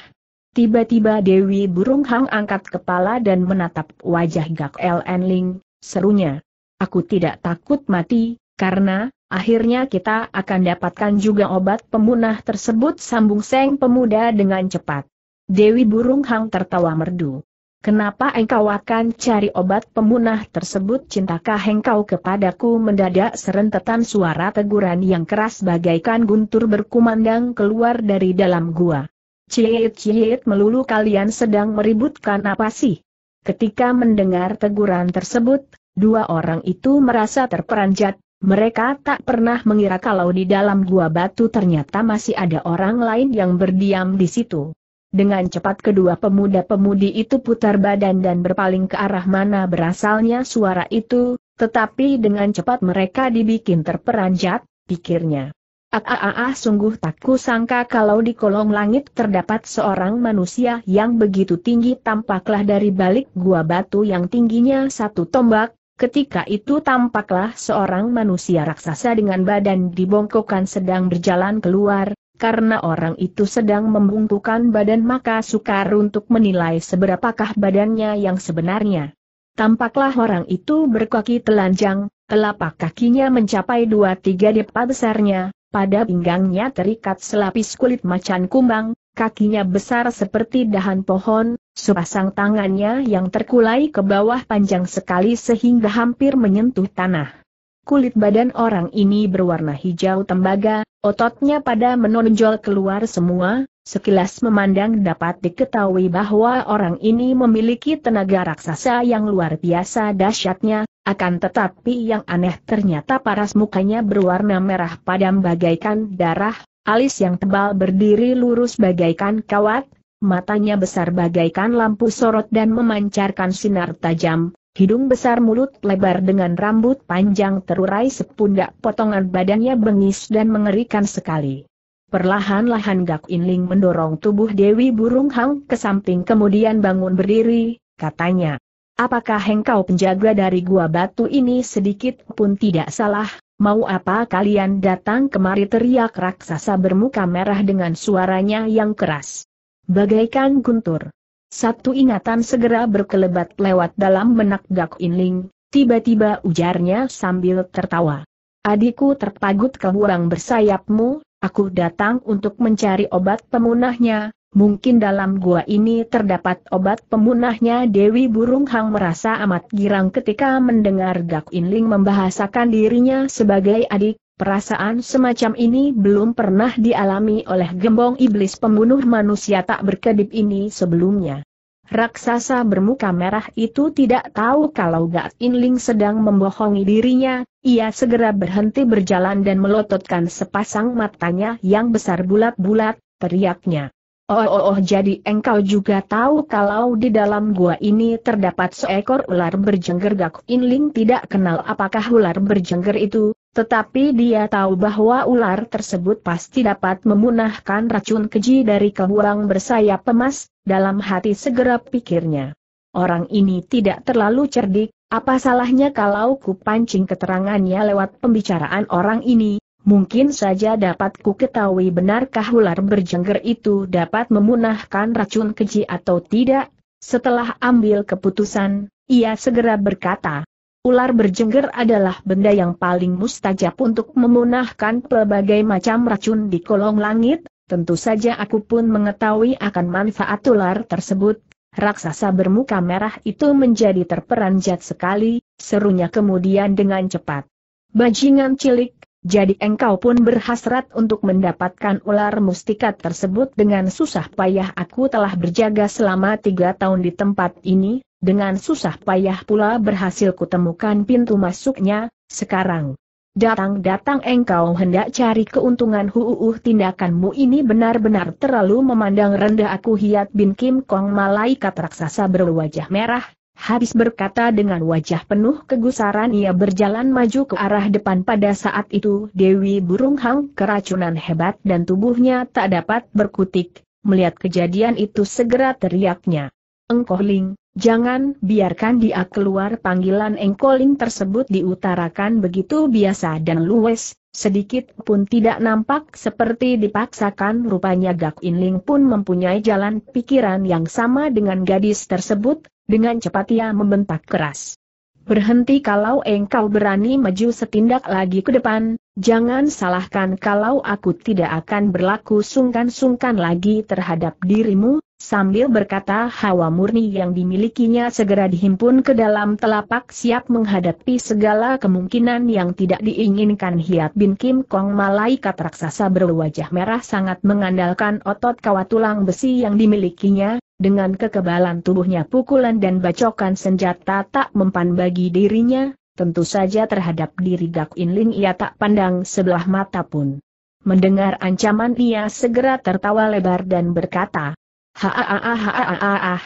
Tiba-tiba Dewi Burung Hang angkat kepala dan menatap wajah Gak LN Ling, serunya. Aku tidak takut mati, karena, akhirnya kita akan dapatkan juga obat pemunah tersebut sambung Seng Pemuda dengan cepat. Dewi Burung Hang tertawa merdu. Kenapa engkau akan cari obat pemunah tersebut cintakah engkau kepadaku mendadak serentetan suara teguran yang keras bagaikan guntur berkumandang keluar dari dalam gua ciet-ciet melulu kalian sedang meributkan apa sih? Ketika mendengar teguran tersebut, dua orang itu merasa terperanjat, mereka tak pernah mengira kalau di dalam gua batu ternyata masih ada orang lain yang berdiam di situ. Dengan cepat kedua pemuda-pemudi itu putar badan dan berpaling ke arah mana berasalnya suara itu, tetapi dengan cepat mereka dibikin terperanjat, pikirnya. Ah, sungguh tak kusangka kalau di kolong langit terdapat seorang manusia yang begitu tinggi tampaklah dari balik gua batu yang tingginya satu tombak, ketika itu tampaklah seorang manusia raksasa dengan badan dibongkokkan sedang berjalan keluar, karena orang itu sedang membungkukan badan maka sukar untuk menilai seberapakah badannya yang sebenarnya. Tampaklah orang itu berkaki telanjang, telapak kakinya mencapai dua tiga depa besarnya, pada pinggangnya terikat selapis kulit macan kumbang, kakinya besar seperti dahan pohon, sepasang tangannya yang terkulai ke bawah panjang sekali sehingga hampir menyentuh tanah. Kulit badan orang ini berwarna hijau tembaga, ototnya pada menonjol keluar semua, sekilas memandang dapat diketahui bahwa orang ini memiliki tenaga raksasa yang luar biasa dahsyatnya, akan tetapi yang aneh ternyata paras mukanya berwarna merah padam bagaikan darah, alis yang tebal berdiri lurus bagaikan kawat, matanya besar bagaikan lampu sorot dan memancarkan sinar tajam, Hidung besar mulut lebar dengan rambut panjang terurai sepundak potongan badannya bengis dan mengerikan sekali. Perlahan-lahan Gak Inling mendorong tubuh Dewi Burung Hang ke samping kemudian bangun berdiri, katanya. Apakah engkau penjaga dari gua batu ini sedikit pun tidak salah, mau apa kalian datang kemari teriak raksasa bermuka merah dengan suaranya yang keras. Bagaikan guntur. Satu ingatan segera berkelebat lewat dalam benak Gak Inling, tiba-tiba ujarnya sambil tertawa. Adikku terpagut ke buang bersayapmu, aku datang untuk mencari obat pemunahnya, mungkin dalam gua ini terdapat obat pemunahnya Dewi Burung Hang merasa amat girang ketika mendengar Gak Inling membahasakan dirinya sebagai adik, Perasaan semacam ini belum pernah dialami oleh gembong iblis pembunuh manusia tak berkedip ini sebelumnya. Raksasa bermuka merah itu tidak tahu kalau Gat Inling sedang membohongi dirinya, ia segera berhenti berjalan dan melototkan sepasang matanya yang besar bulat-bulat, teriaknya. Oh, oh, oh jadi engkau juga tahu kalau di dalam gua ini terdapat seekor ular berjengger Gak Inling tidak kenal apakah ular berjengger itu, tetapi dia tahu bahwa ular tersebut pasti dapat memunahkan racun keji dari kebuang bersayap emas, dalam hati segera pikirnya. Orang ini tidak terlalu cerdik, apa salahnya kalau ku pancing keterangannya lewat pembicaraan orang ini, mungkin saja dapat ku ketahui benarkah ular berjengger itu dapat memunahkan racun keji atau tidak. Setelah ambil keputusan, ia segera berkata, Ular berjengger adalah benda yang paling mustajab untuk memunahkan pelbagai macam racun di kolong langit, tentu saja aku pun mengetahui akan manfaat ular tersebut. Raksasa bermuka merah itu menjadi terperanjat sekali, serunya kemudian dengan cepat. Bajingan cilik, jadi engkau pun berhasrat untuk mendapatkan ular mustika tersebut dengan susah payah aku telah berjaga selama tiga tahun di tempat ini, dengan susah payah pula berhasil kutemukan pintu masuknya, sekarang. Datang-datang engkau hendak cari keuntungan Uh, tindakanmu ini benar-benar terlalu memandang rendah aku hiat bin Kim Kong malaikat raksasa berwajah merah, habis berkata dengan wajah penuh kegusaran ia berjalan maju ke arah depan pada saat itu Dewi Burung Hang keracunan hebat dan tubuhnya tak dapat berkutik, melihat kejadian itu segera teriaknya. Engkoh Ling, Jangan biarkan dia keluar panggilan engkoling tersebut diutarakan begitu biasa dan luwes, sedikit pun tidak nampak seperti dipaksakan rupanya Gak Inling pun mempunyai jalan pikiran yang sama dengan gadis tersebut, dengan cepat ia membentak keras. Berhenti kalau engkau berani maju setindak lagi ke depan, Jangan salahkan kalau aku tidak akan berlaku sungkan-sungkan lagi terhadap dirimu, sambil berkata hawa murni yang dimilikinya segera dihimpun ke dalam telapak siap menghadapi segala kemungkinan yang tidak diinginkan Hiat Bin Kim Kong malaikat raksasa berwajah merah sangat mengandalkan otot kawat tulang besi yang dimilikinya, dengan kekebalan tubuhnya pukulan dan bacokan senjata tak mempan bagi dirinya, Tentu saja terhadap diri Gak Inling ia tak pandang sebelah mata pun. Mendengar ancaman ia segera tertawa lebar dan berkata, Haaah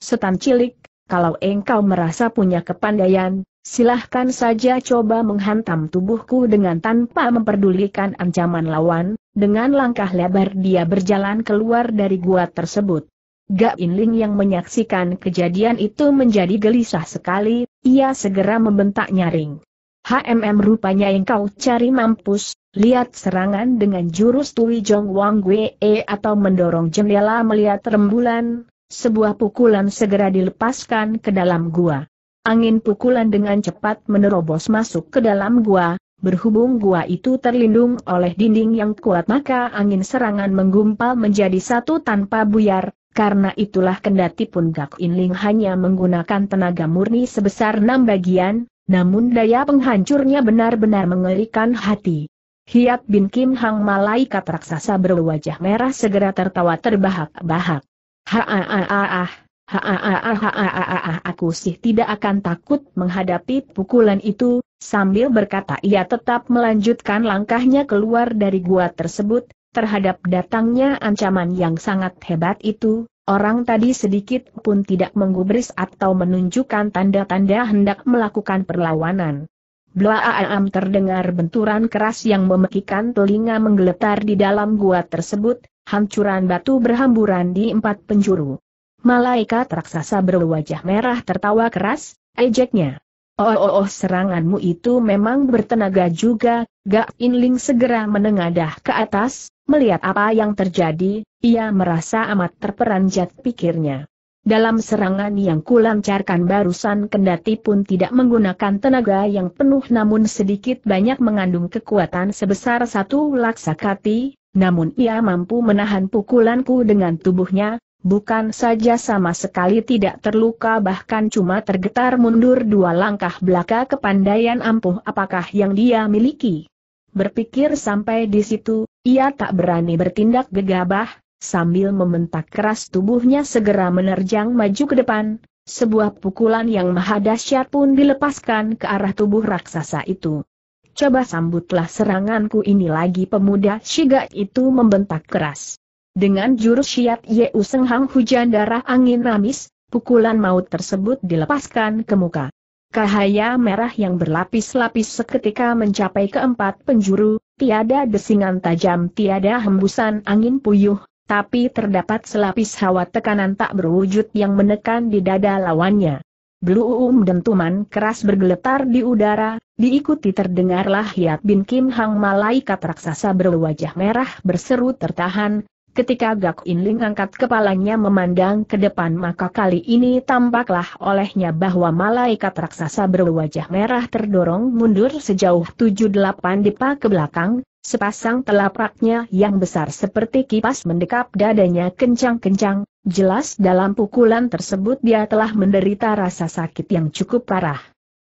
setan cilik, kalau engkau merasa punya kepandaian, silahkan saja coba menghantam tubuhku dengan tanpa memperdulikan ancaman lawan, dengan langkah lebar dia berjalan keluar dari gua tersebut. Gak Inling yang menyaksikan kejadian itu menjadi gelisah sekali, ia segera membentak nyaring. HMM rupanya yang kau cari mampus, lihat serangan dengan jurus Tui Jong Wang Wee atau mendorong jendela melihat rembulan, sebuah pukulan segera dilepaskan ke dalam gua. Angin pukulan dengan cepat menerobos masuk ke dalam gua, Berhubung gua itu terlindung oleh dinding yang kuat maka angin serangan menggumpal menjadi satu tanpa buyar, karena itulah kendati pun Gak Inling hanya menggunakan tenaga murni sebesar enam bagian, namun daya penghancurnya benar-benar mengerikan hati. Hiat bin Kim Hang malaikat raksasa berwajah merah segera tertawa terbahak bahak ha haaah, haaah, ha aku sih tidak akan takut menghadapi pukulan itu, Sambil berkata ia tetap melanjutkan langkahnya keluar dari gua tersebut, Terhadap datangnya ancaman yang sangat hebat itu, orang tadi sedikit pun tidak menggubris atau menunjukkan tanda-tanda hendak melakukan perlawanan. Blaaam terdengar benturan keras yang memekikan telinga menggeletar di dalam gua tersebut, hancuran batu berhamburan di empat penjuru. Malaikat raksasa berwajah merah tertawa keras, ejeknya. Oh, oh, oh seranganmu itu memang bertenaga juga, Gak Inling segera menengadah ke atas, melihat apa yang terjadi, ia merasa amat terperanjat pikirnya. Dalam serangan yang kulancarkan barusan kendati pun tidak menggunakan tenaga yang penuh namun sedikit banyak mengandung kekuatan sebesar satu laksakati, namun ia mampu menahan pukulanku dengan tubuhnya, bukan saja sama sekali tidak terluka bahkan cuma tergetar mundur dua langkah belaka kepandaian ampuh apakah yang dia miliki. Berpikir sampai di situ, ia tak berani bertindak gegabah, sambil membentak keras tubuhnya segera menerjang maju ke depan, sebuah pukulan yang maha dahsyat pun dilepaskan ke arah tubuh raksasa itu. Coba sambutlah seranganku ini lagi pemuda Shiga itu membentak keras. Dengan jurus syiat Ye Hang hujan darah angin ramis, pukulan maut tersebut dilepaskan ke muka. Cahaya merah yang berlapis-lapis seketika mencapai keempat penjuru, tiada desingan tajam tiada hembusan angin puyuh, tapi terdapat selapis hawa tekanan tak berwujud yang menekan di dada lawannya. Bluum dentuman keras bergeletar di udara, diikuti terdengarlah Yat bin Kim Hang malaikat raksasa berwajah merah berseru tertahan, Ketika Gak Inling angkat kepalanya memandang ke depan maka kali ini tampaklah olehnya bahwa malaikat raksasa berwajah merah terdorong mundur sejauh 7-8 dipa ke belakang, sepasang telapaknya yang besar seperti kipas mendekap dadanya kencang-kencang, jelas dalam pukulan tersebut dia telah menderita rasa sakit yang cukup parah.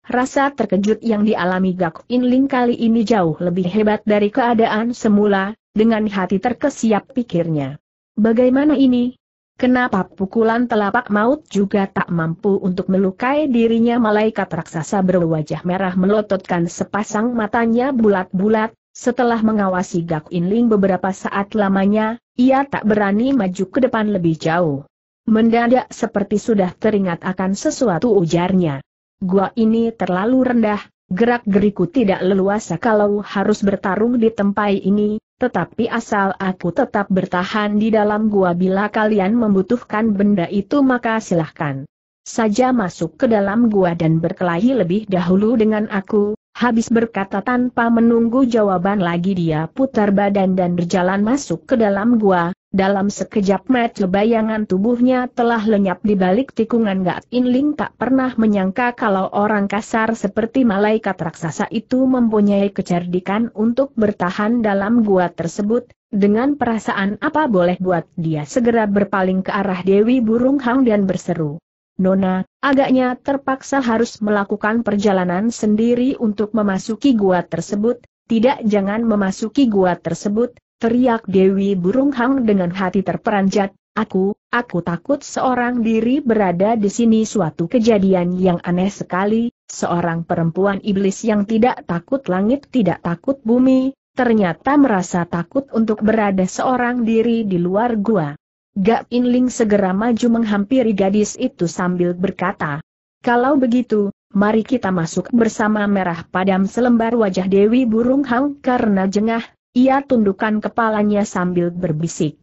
Rasa terkejut yang dialami Gak Inling kali ini jauh lebih hebat dari keadaan semula, dengan hati terkesiap pikirnya. Bagaimana ini? Kenapa pukulan telapak maut juga tak mampu untuk melukai dirinya malaikat raksasa berwajah merah melototkan sepasang matanya bulat-bulat, setelah mengawasi Gak Inling beberapa saat lamanya, ia tak berani maju ke depan lebih jauh. Mendadak seperti sudah teringat akan sesuatu ujarnya. Gua ini terlalu rendah, gerak-geriku tidak leluasa kalau harus bertarung di tempat ini, tetapi asal aku tetap bertahan di dalam gua bila kalian membutuhkan benda itu maka silahkan saja masuk ke dalam gua dan berkelahi lebih dahulu dengan aku, Habis berkata tanpa menunggu jawaban lagi dia putar badan dan berjalan masuk ke dalam gua, dalam sekejap mata bayangan tubuhnya telah lenyap di balik tikungan Gat Inling tak pernah menyangka kalau orang kasar seperti malaikat raksasa itu mempunyai kecerdikan untuk bertahan dalam gua tersebut, dengan perasaan apa boleh buat dia segera berpaling ke arah Dewi Burung Hang dan berseru. Nona, agaknya terpaksa harus melakukan perjalanan sendiri untuk memasuki gua tersebut, tidak jangan memasuki gua tersebut, teriak Dewi Burung Hang dengan hati terperanjat, aku, aku takut seorang diri berada di sini suatu kejadian yang aneh sekali, seorang perempuan iblis yang tidak takut langit tidak takut bumi, ternyata merasa takut untuk berada seorang diri di luar gua. Gak Inling segera maju menghampiri gadis itu sambil berkata, kalau begitu, mari kita masuk bersama merah padam selembar wajah Dewi Burung Hang karena jengah, ia tundukkan kepalanya sambil berbisik.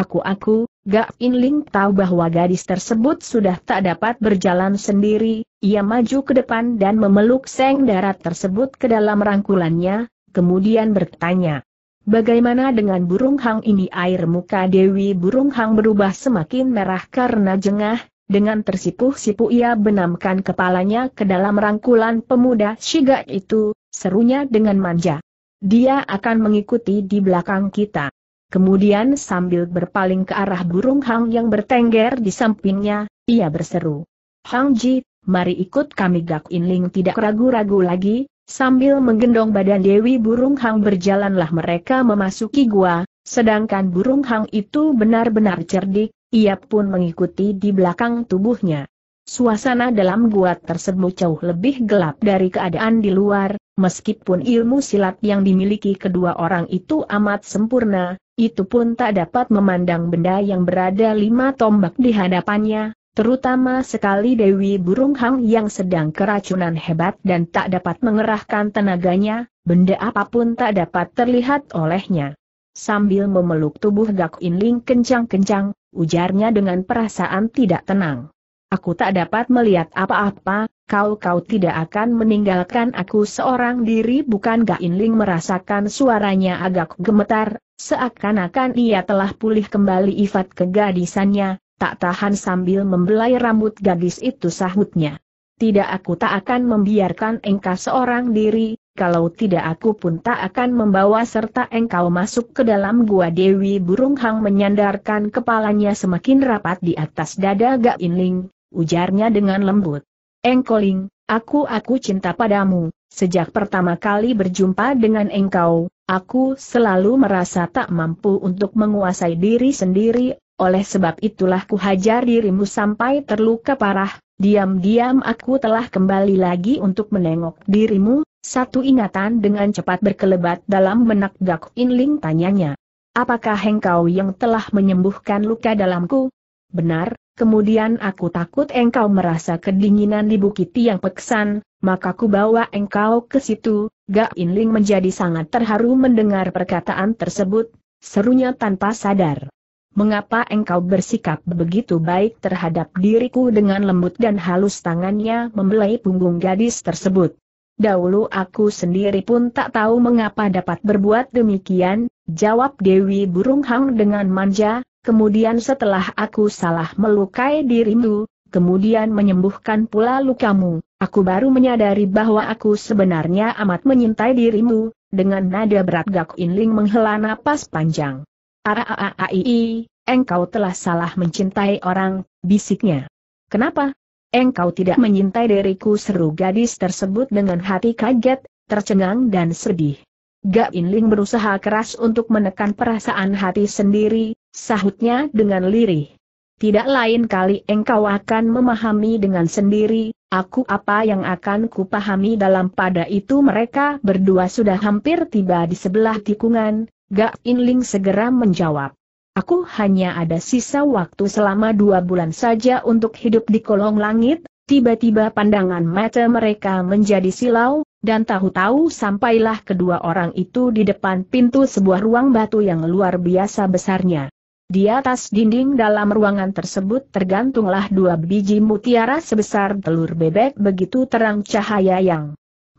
Aku-aku, Gak Inling tahu bahwa gadis tersebut sudah tak dapat berjalan sendiri, ia maju ke depan dan memeluk seng darat tersebut ke dalam rangkulannya, kemudian bertanya, Bagaimana dengan burung hang ini air muka Dewi burung hang berubah semakin merah karena jengah, dengan tersipu-sipu ia benamkan kepalanya ke dalam rangkulan pemuda Shiga itu, serunya dengan manja. Dia akan mengikuti di belakang kita. Kemudian sambil berpaling ke arah burung hang yang bertengger di sampingnya, ia berseru. Hang Ji, mari ikut kami Gak Inling tidak ragu-ragu lagi, Sambil menggendong badan Dewi Burung Hang berjalanlah mereka memasuki gua, sedangkan Burung Hang itu benar-benar cerdik, ia pun mengikuti di belakang tubuhnya. Suasana dalam gua tersebut jauh lebih gelap dari keadaan di luar, meskipun ilmu silat yang dimiliki kedua orang itu amat sempurna, itu pun tak dapat memandang benda yang berada lima tombak di hadapannya, Terutama sekali Dewi Burung Hang yang sedang keracunan hebat dan tak dapat mengerahkan tenaganya, benda apapun tak dapat terlihat olehnya. Sambil memeluk tubuh Gak Inling kencang-kencang, ujarnya dengan perasaan tidak tenang. Aku tak dapat melihat apa-apa, kau-kau tidak akan meninggalkan aku seorang diri bukan Gak Inling merasakan suaranya agak gemetar, seakan-akan ia telah pulih kembali ifat kegadisannya, tak tahan sambil membelai rambut gadis itu sahutnya. Tidak aku tak akan membiarkan engkau seorang diri, kalau tidak aku pun tak akan membawa serta engkau masuk ke dalam gua Dewi Burung Hang menyandarkan kepalanya semakin rapat di atas dada Gak Inling, ujarnya dengan lembut. Engkoling, aku aku cinta padamu, sejak pertama kali berjumpa dengan engkau, aku selalu merasa tak mampu untuk menguasai diri sendiri oleh sebab itulah ku hajar dirimu sampai terluka parah, diam-diam aku telah kembali lagi untuk menengok dirimu, satu ingatan dengan cepat berkelebat dalam menak Gak Inling tanyanya. Apakah engkau yang telah menyembuhkan luka dalamku? Benar, kemudian aku takut engkau merasa kedinginan di bukit yang peksan, maka ku bawa engkau ke situ, Gak Inling menjadi sangat terharu mendengar perkataan tersebut, serunya tanpa sadar mengapa engkau bersikap begitu baik terhadap diriku dengan lembut dan halus tangannya membelai punggung gadis tersebut. Dahulu aku sendiri pun tak tahu mengapa dapat berbuat demikian, jawab Dewi Burung Hang dengan manja, kemudian setelah aku salah melukai dirimu, kemudian menyembuhkan pula lukamu, aku baru menyadari bahwa aku sebenarnya amat menyintai dirimu, dengan nada berat Gak Inling menghela napas panjang. Araai, engkau telah salah mencintai orang, bisiknya. Kenapa? Engkau tidak menyintai diriku seru gadis tersebut dengan hati kaget, tercengang dan sedih. Gak Inling berusaha keras untuk menekan perasaan hati sendiri, sahutnya dengan lirih. Tidak lain kali engkau akan memahami dengan sendiri, aku apa yang akan kupahami dalam pada itu mereka berdua sudah hampir tiba di sebelah tikungan, Gak Inling segera menjawab. Aku hanya ada sisa waktu selama dua bulan saja untuk hidup di kolong langit, tiba-tiba pandangan mata mereka menjadi silau, dan tahu-tahu sampailah kedua orang itu di depan pintu sebuah ruang batu yang luar biasa besarnya. Di atas dinding dalam ruangan tersebut tergantunglah dua biji mutiara sebesar telur bebek begitu terang cahaya yang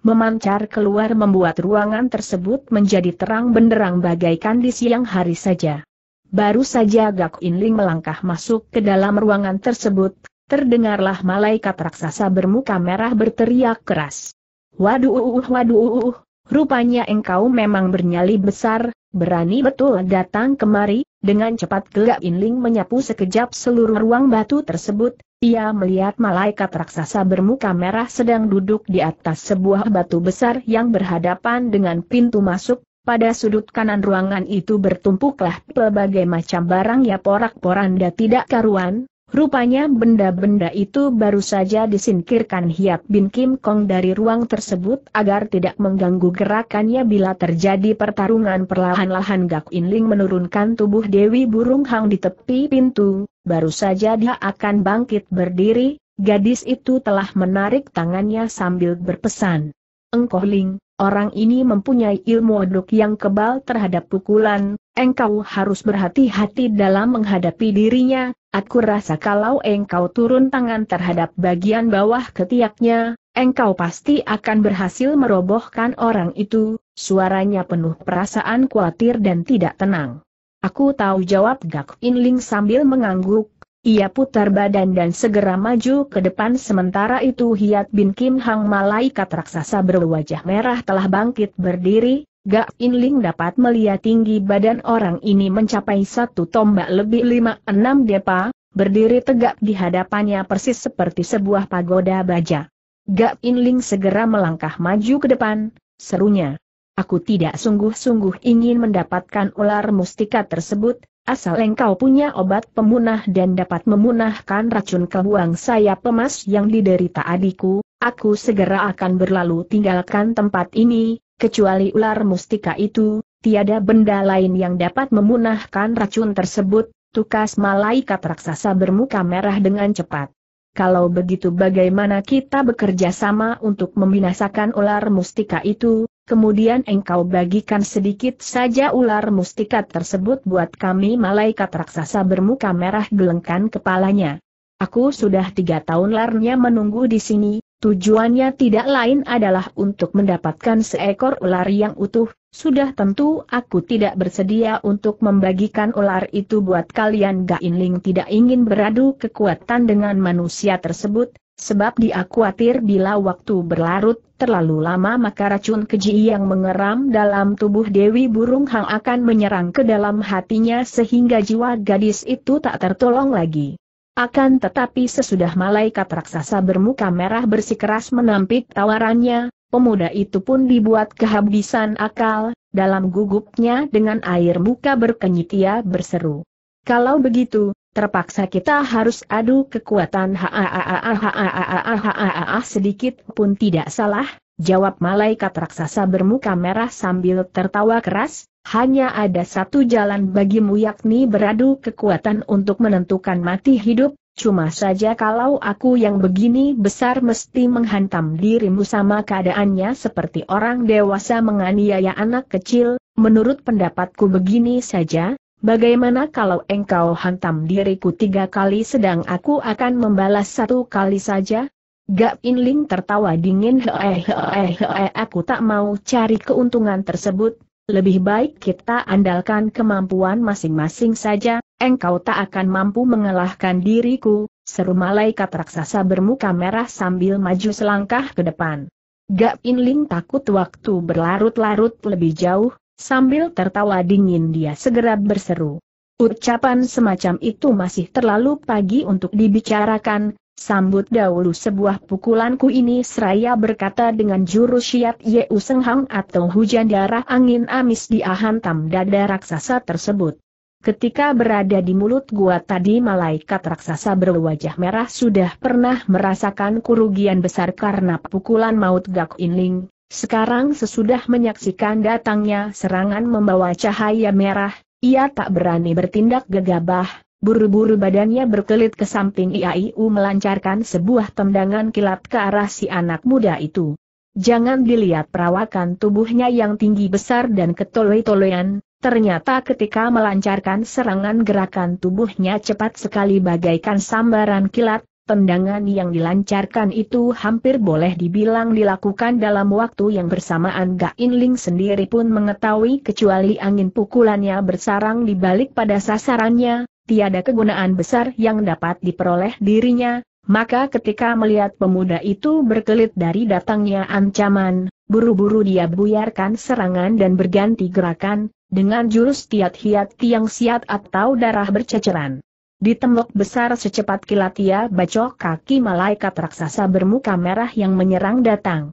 memancar keluar membuat ruangan tersebut menjadi terang benderang bagaikan di siang hari saja. Baru saja Gak Inling melangkah masuk ke dalam ruangan tersebut, terdengarlah malaikat raksasa bermuka merah berteriak keras. Waduh, uh, uh, waduh, uh, rupanya engkau memang bernyali besar, berani betul datang kemari, dengan cepat Gak Inling menyapu sekejap seluruh ruang batu tersebut, ia melihat malaikat raksasa bermuka merah sedang duduk di atas sebuah batu besar yang berhadapan dengan pintu masuk, pada sudut kanan ruangan itu bertumpuklah pelbagai macam barang ya porak-poranda tidak karuan, Rupanya benda-benda itu baru saja disingkirkan Hiap Bin Kim Kong dari ruang tersebut agar tidak mengganggu gerakannya bila terjadi pertarungan perlahan-lahan Gak In Ling menurunkan tubuh Dewi Burung Hang di tepi pintu, baru saja dia akan bangkit berdiri, gadis itu telah menarik tangannya sambil berpesan. Engkoh Ling, orang ini mempunyai ilmu aduk yang kebal terhadap pukulan, Engkau harus berhati-hati dalam menghadapi dirinya, aku rasa kalau engkau turun tangan terhadap bagian bawah ketiaknya, engkau pasti akan berhasil merobohkan orang itu, suaranya penuh perasaan khawatir dan tidak tenang. Aku tahu jawab Gak Inling sambil mengangguk, ia putar badan dan segera maju ke depan sementara itu Hiat Bin Kim Hang malaikat raksasa berwajah merah telah bangkit berdiri, Gak Inling dapat melihat tinggi badan orang ini mencapai satu tombak lebih lima enam depa, berdiri tegak di hadapannya persis seperti sebuah pagoda baja. Gak Inling segera melangkah maju ke depan, serunya. Aku tidak sungguh-sungguh ingin mendapatkan ular mustika tersebut, asal engkau punya obat pemunah dan dapat memunahkan racun kebuang saya pemas yang diderita adikku, aku segera akan berlalu tinggalkan tempat ini, kecuali ular mustika itu, tiada benda lain yang dapat memunahkan racun tersebut, tukas malaikat raksasa bermuka merah dengan cepat. Kalau begitu bagaimana kita bekerja sama untuk membinasakan ular mustika itu, kemudian engkau bagikan sedikit saja ular mustika tersebut buat kami malaikat raksasa bermuka merah gelengkan kepalanya. Aku sudah tiga tahun larnya menunggu di sini, Tujuannya tidak lain adalah untuk mendapatkan seekor ular yang utuh, sudah tentu aku tidak bersedia untuk membagikan ular itu buat kalian Gainling tidak ingin beradu kekuatan dengan manusia tersebut, sebab dia khawatir bila waktu berlarut terlalu lama maka racun keji yang mengeram dalam tubuh Dewi Burung Hang akan menyerang ke dalam hatinya sehingga jiwa gadis itu tak tertolong lagi. Akan tetapi sesudah malaikat raksasa bermuka merah bersikeras menampik tawarannya, pemuda itu pun dibuat kehabisan akal, dalam gugupnya dengan air muka berkenyit ia berseru. Kalau begitu, terpaksa kita harus adu kekuatan ha sedikit pun tidak salah, jawab malaikat raksasa bermuka merah sambil tertawa keras, hanya ada satu jalan bagimu yakni beradu kekuatan untuk menentukan mati hidup, cuma saja kalau aku yang begini besar mesti menghantam dirimu sama keadaannya seperti orang dewasa menganiaya anak kecil, menurut pendapatku begini saja, Bagaimana kalau engkau hantam diriku tiga kali sedang aku akan membalas satu kali saja? Gap Inling tertawa dingin hee hee aku tak mau cari keuntungan tersebut, lebih baik kita andalkan kemampuan masing-masing saja, engkau tak akan mampu mengalahkan diriku, seru malaikat raksasa bermuka merah sambil maju selangkah ke depan. Gap Inling takut waktu berlarut-larut lebih jauh, sambil tertawa dingin dia segera berseru. Ucapan semacam itu masih terlalu pagi untuk dibicarakan, Sambut dahulu sebuah pukulanku ini seraya berkata dengan jurus syiat Ye Usenghang atau hujan darah angin amis diahantam dada raksasa tersebut. Ketika berada di mulut gua tadi malaikat raksasa berwajah merah sudah pernah merasakan kerugian besar karena pukulan maut Gak Inling. Sekarang sesudah menyaksikan datangnya serangan membawa cahaya merah, ia tak berani bertindak gegabah, Buru-buru badannya berkelit ke samping IAIU melancarkan sebuah tendangan kilat ke arah si anak muda itu. Jangan dilihat perawakan tubuhnya yang tinggi besar dan ketoloi toloyan ternyata ketika melancarkan serangan gerakan tubuhnya cepat sekali bagaikan sambaran kilat, tendangan yang dilancarkan itu hampir boleh dibilang dilakukan dalam waktu yang bersamaan Gain Ling sendiri pun mengetahui kecuali angin pukulannya bersarang di balik pada sasarannya, tiada kegunaan besar yang dapat diperoleh dirinya, maka ketika melihat pemuda itu berkelit dari datangnya ancaman, buru-buru dia buyarkan serangan dan berganti gerakan, dengan jurus tiat hiat tiang siat atau darah berceceran. Di tembok besar secepat kilat ia bacok kaki malaikat raksasa bermuka merah yang menyerang datang.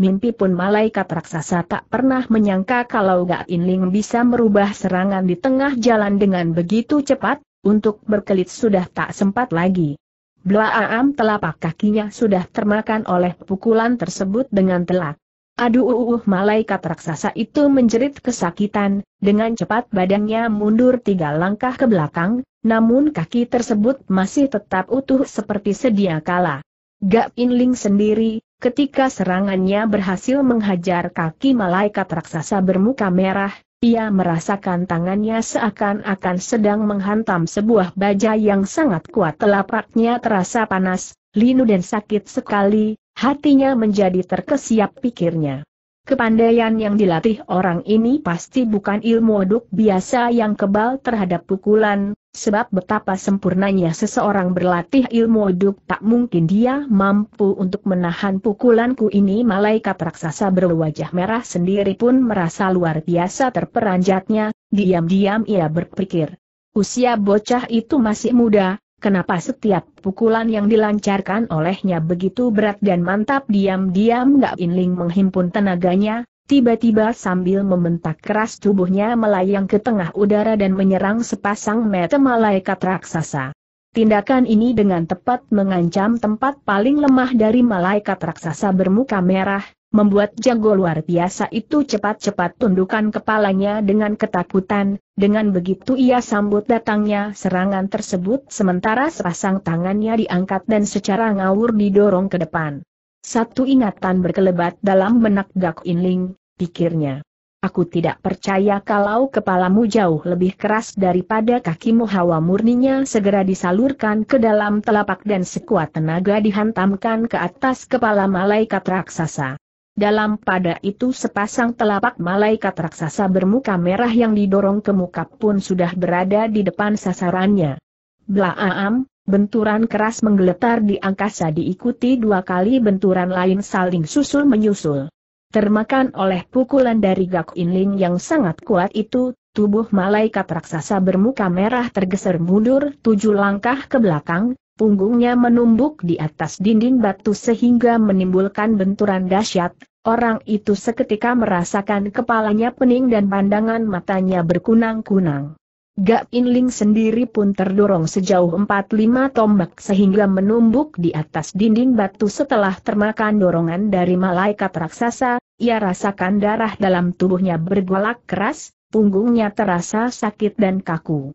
Mimpi pun malaikat raksasa tak pernah menyangka kalau Gak Inling bisa merubah serangan di tengah jalan dengan begitu cepat, untuk berkelit sudah tak sempat lagi. Blaam telapak kakinya sudah termakan oleh pukulan tersebut dengan telak. Aduh uh, uh, uh, malaikat raksasa itu menjerit kesakitan, dengan cepat badannya mundur tiga langkah ke belakang, namun kaki tersebut masih tetap utuh seperti sedia kala. Gak Inling sendiri, ketika serangannya berhasil menghajar kaki malaikat raksasa bermuka merah, ia merasakan tangannya seakan-akan sedang menghantam sebuah baja yang sangat kuat telapaknya terasa panas, linu dan sakit sekali, hatinya menjadi terkesiap pikirnya. Kepandaian yang dilatih orang ini pasti bukan ilmu oduk biasa yang kebal terhadap pukulan, Sebab betapa sempurnanya seseorang berlatih ilmu duk tak mungkin dia mampu untuk menahan pukulanku ini malaikat raksasa berwajah merah sendiri pun merasa luar biasa terperanjatnya, diam-diam ia berpikir. Usia bocah itu masih muda, kenapa setiap pukulan yang dilancarkan olehnya begitu berat dan mantap diam-diam gak inling menghimpun tenaganya, Tiba-tiba sambil membentak keras tubuhnya melayang ke tengah udara dan menyerang sepasang mata malaikat raksasa. Tindakan ini dengan tepat mengancam tempat paling lemah dari malaikat raksasa bermuka merah, membuat jago luar biasa itu cepat-cepat tundukan kepalanya dengan ketakutan, dengan begitu ia sambut datangnya serangan tersebut sementara sepasang tangannya diangkat dan secara ngawur didorong ke depan. Satu ingatan berkelebat dalam benak Gak Inling, pikirnya. Aku tidak percaya kalau kepalamu jauh lebih keras daripada kakimu hawa murninya segera disalurkan ke dalam telapak dan sekuat tenaga dihantamkan ke atas kepala malaikat raksasa. Dalam pada itu sepasang telapak malaikat raksasa bermuka merah yang didorong ke muka pun sudah berada di depan sasarannya. Blaam. Benturan keras menggeletar di angkasa diikuti dua kali benturan lain saling susul-menyusul. Termakan oleh pukulan dari Gak Inling yang sangat kuat itu, tubuh malaikat raksasa bermuka merah tergeser mundur tujuh langkah ke belakang, punggungnya menumbuk di atas dinding batu sehingga menimbulkan benturan dahsyat. Orang itu seketika merasakan kepalanya pening dan pandangan matanya berkunang-kunang. Gak Inling sendiri pun terdorong sejauh 4-5 tombak sehingga menumbuk di atas dinding batu setelah termakan dorongan dari malaikat raksasa, ia rasakan darah dalam tubuhnya bergolak keras, punggungnya terasa sakit dan kaku.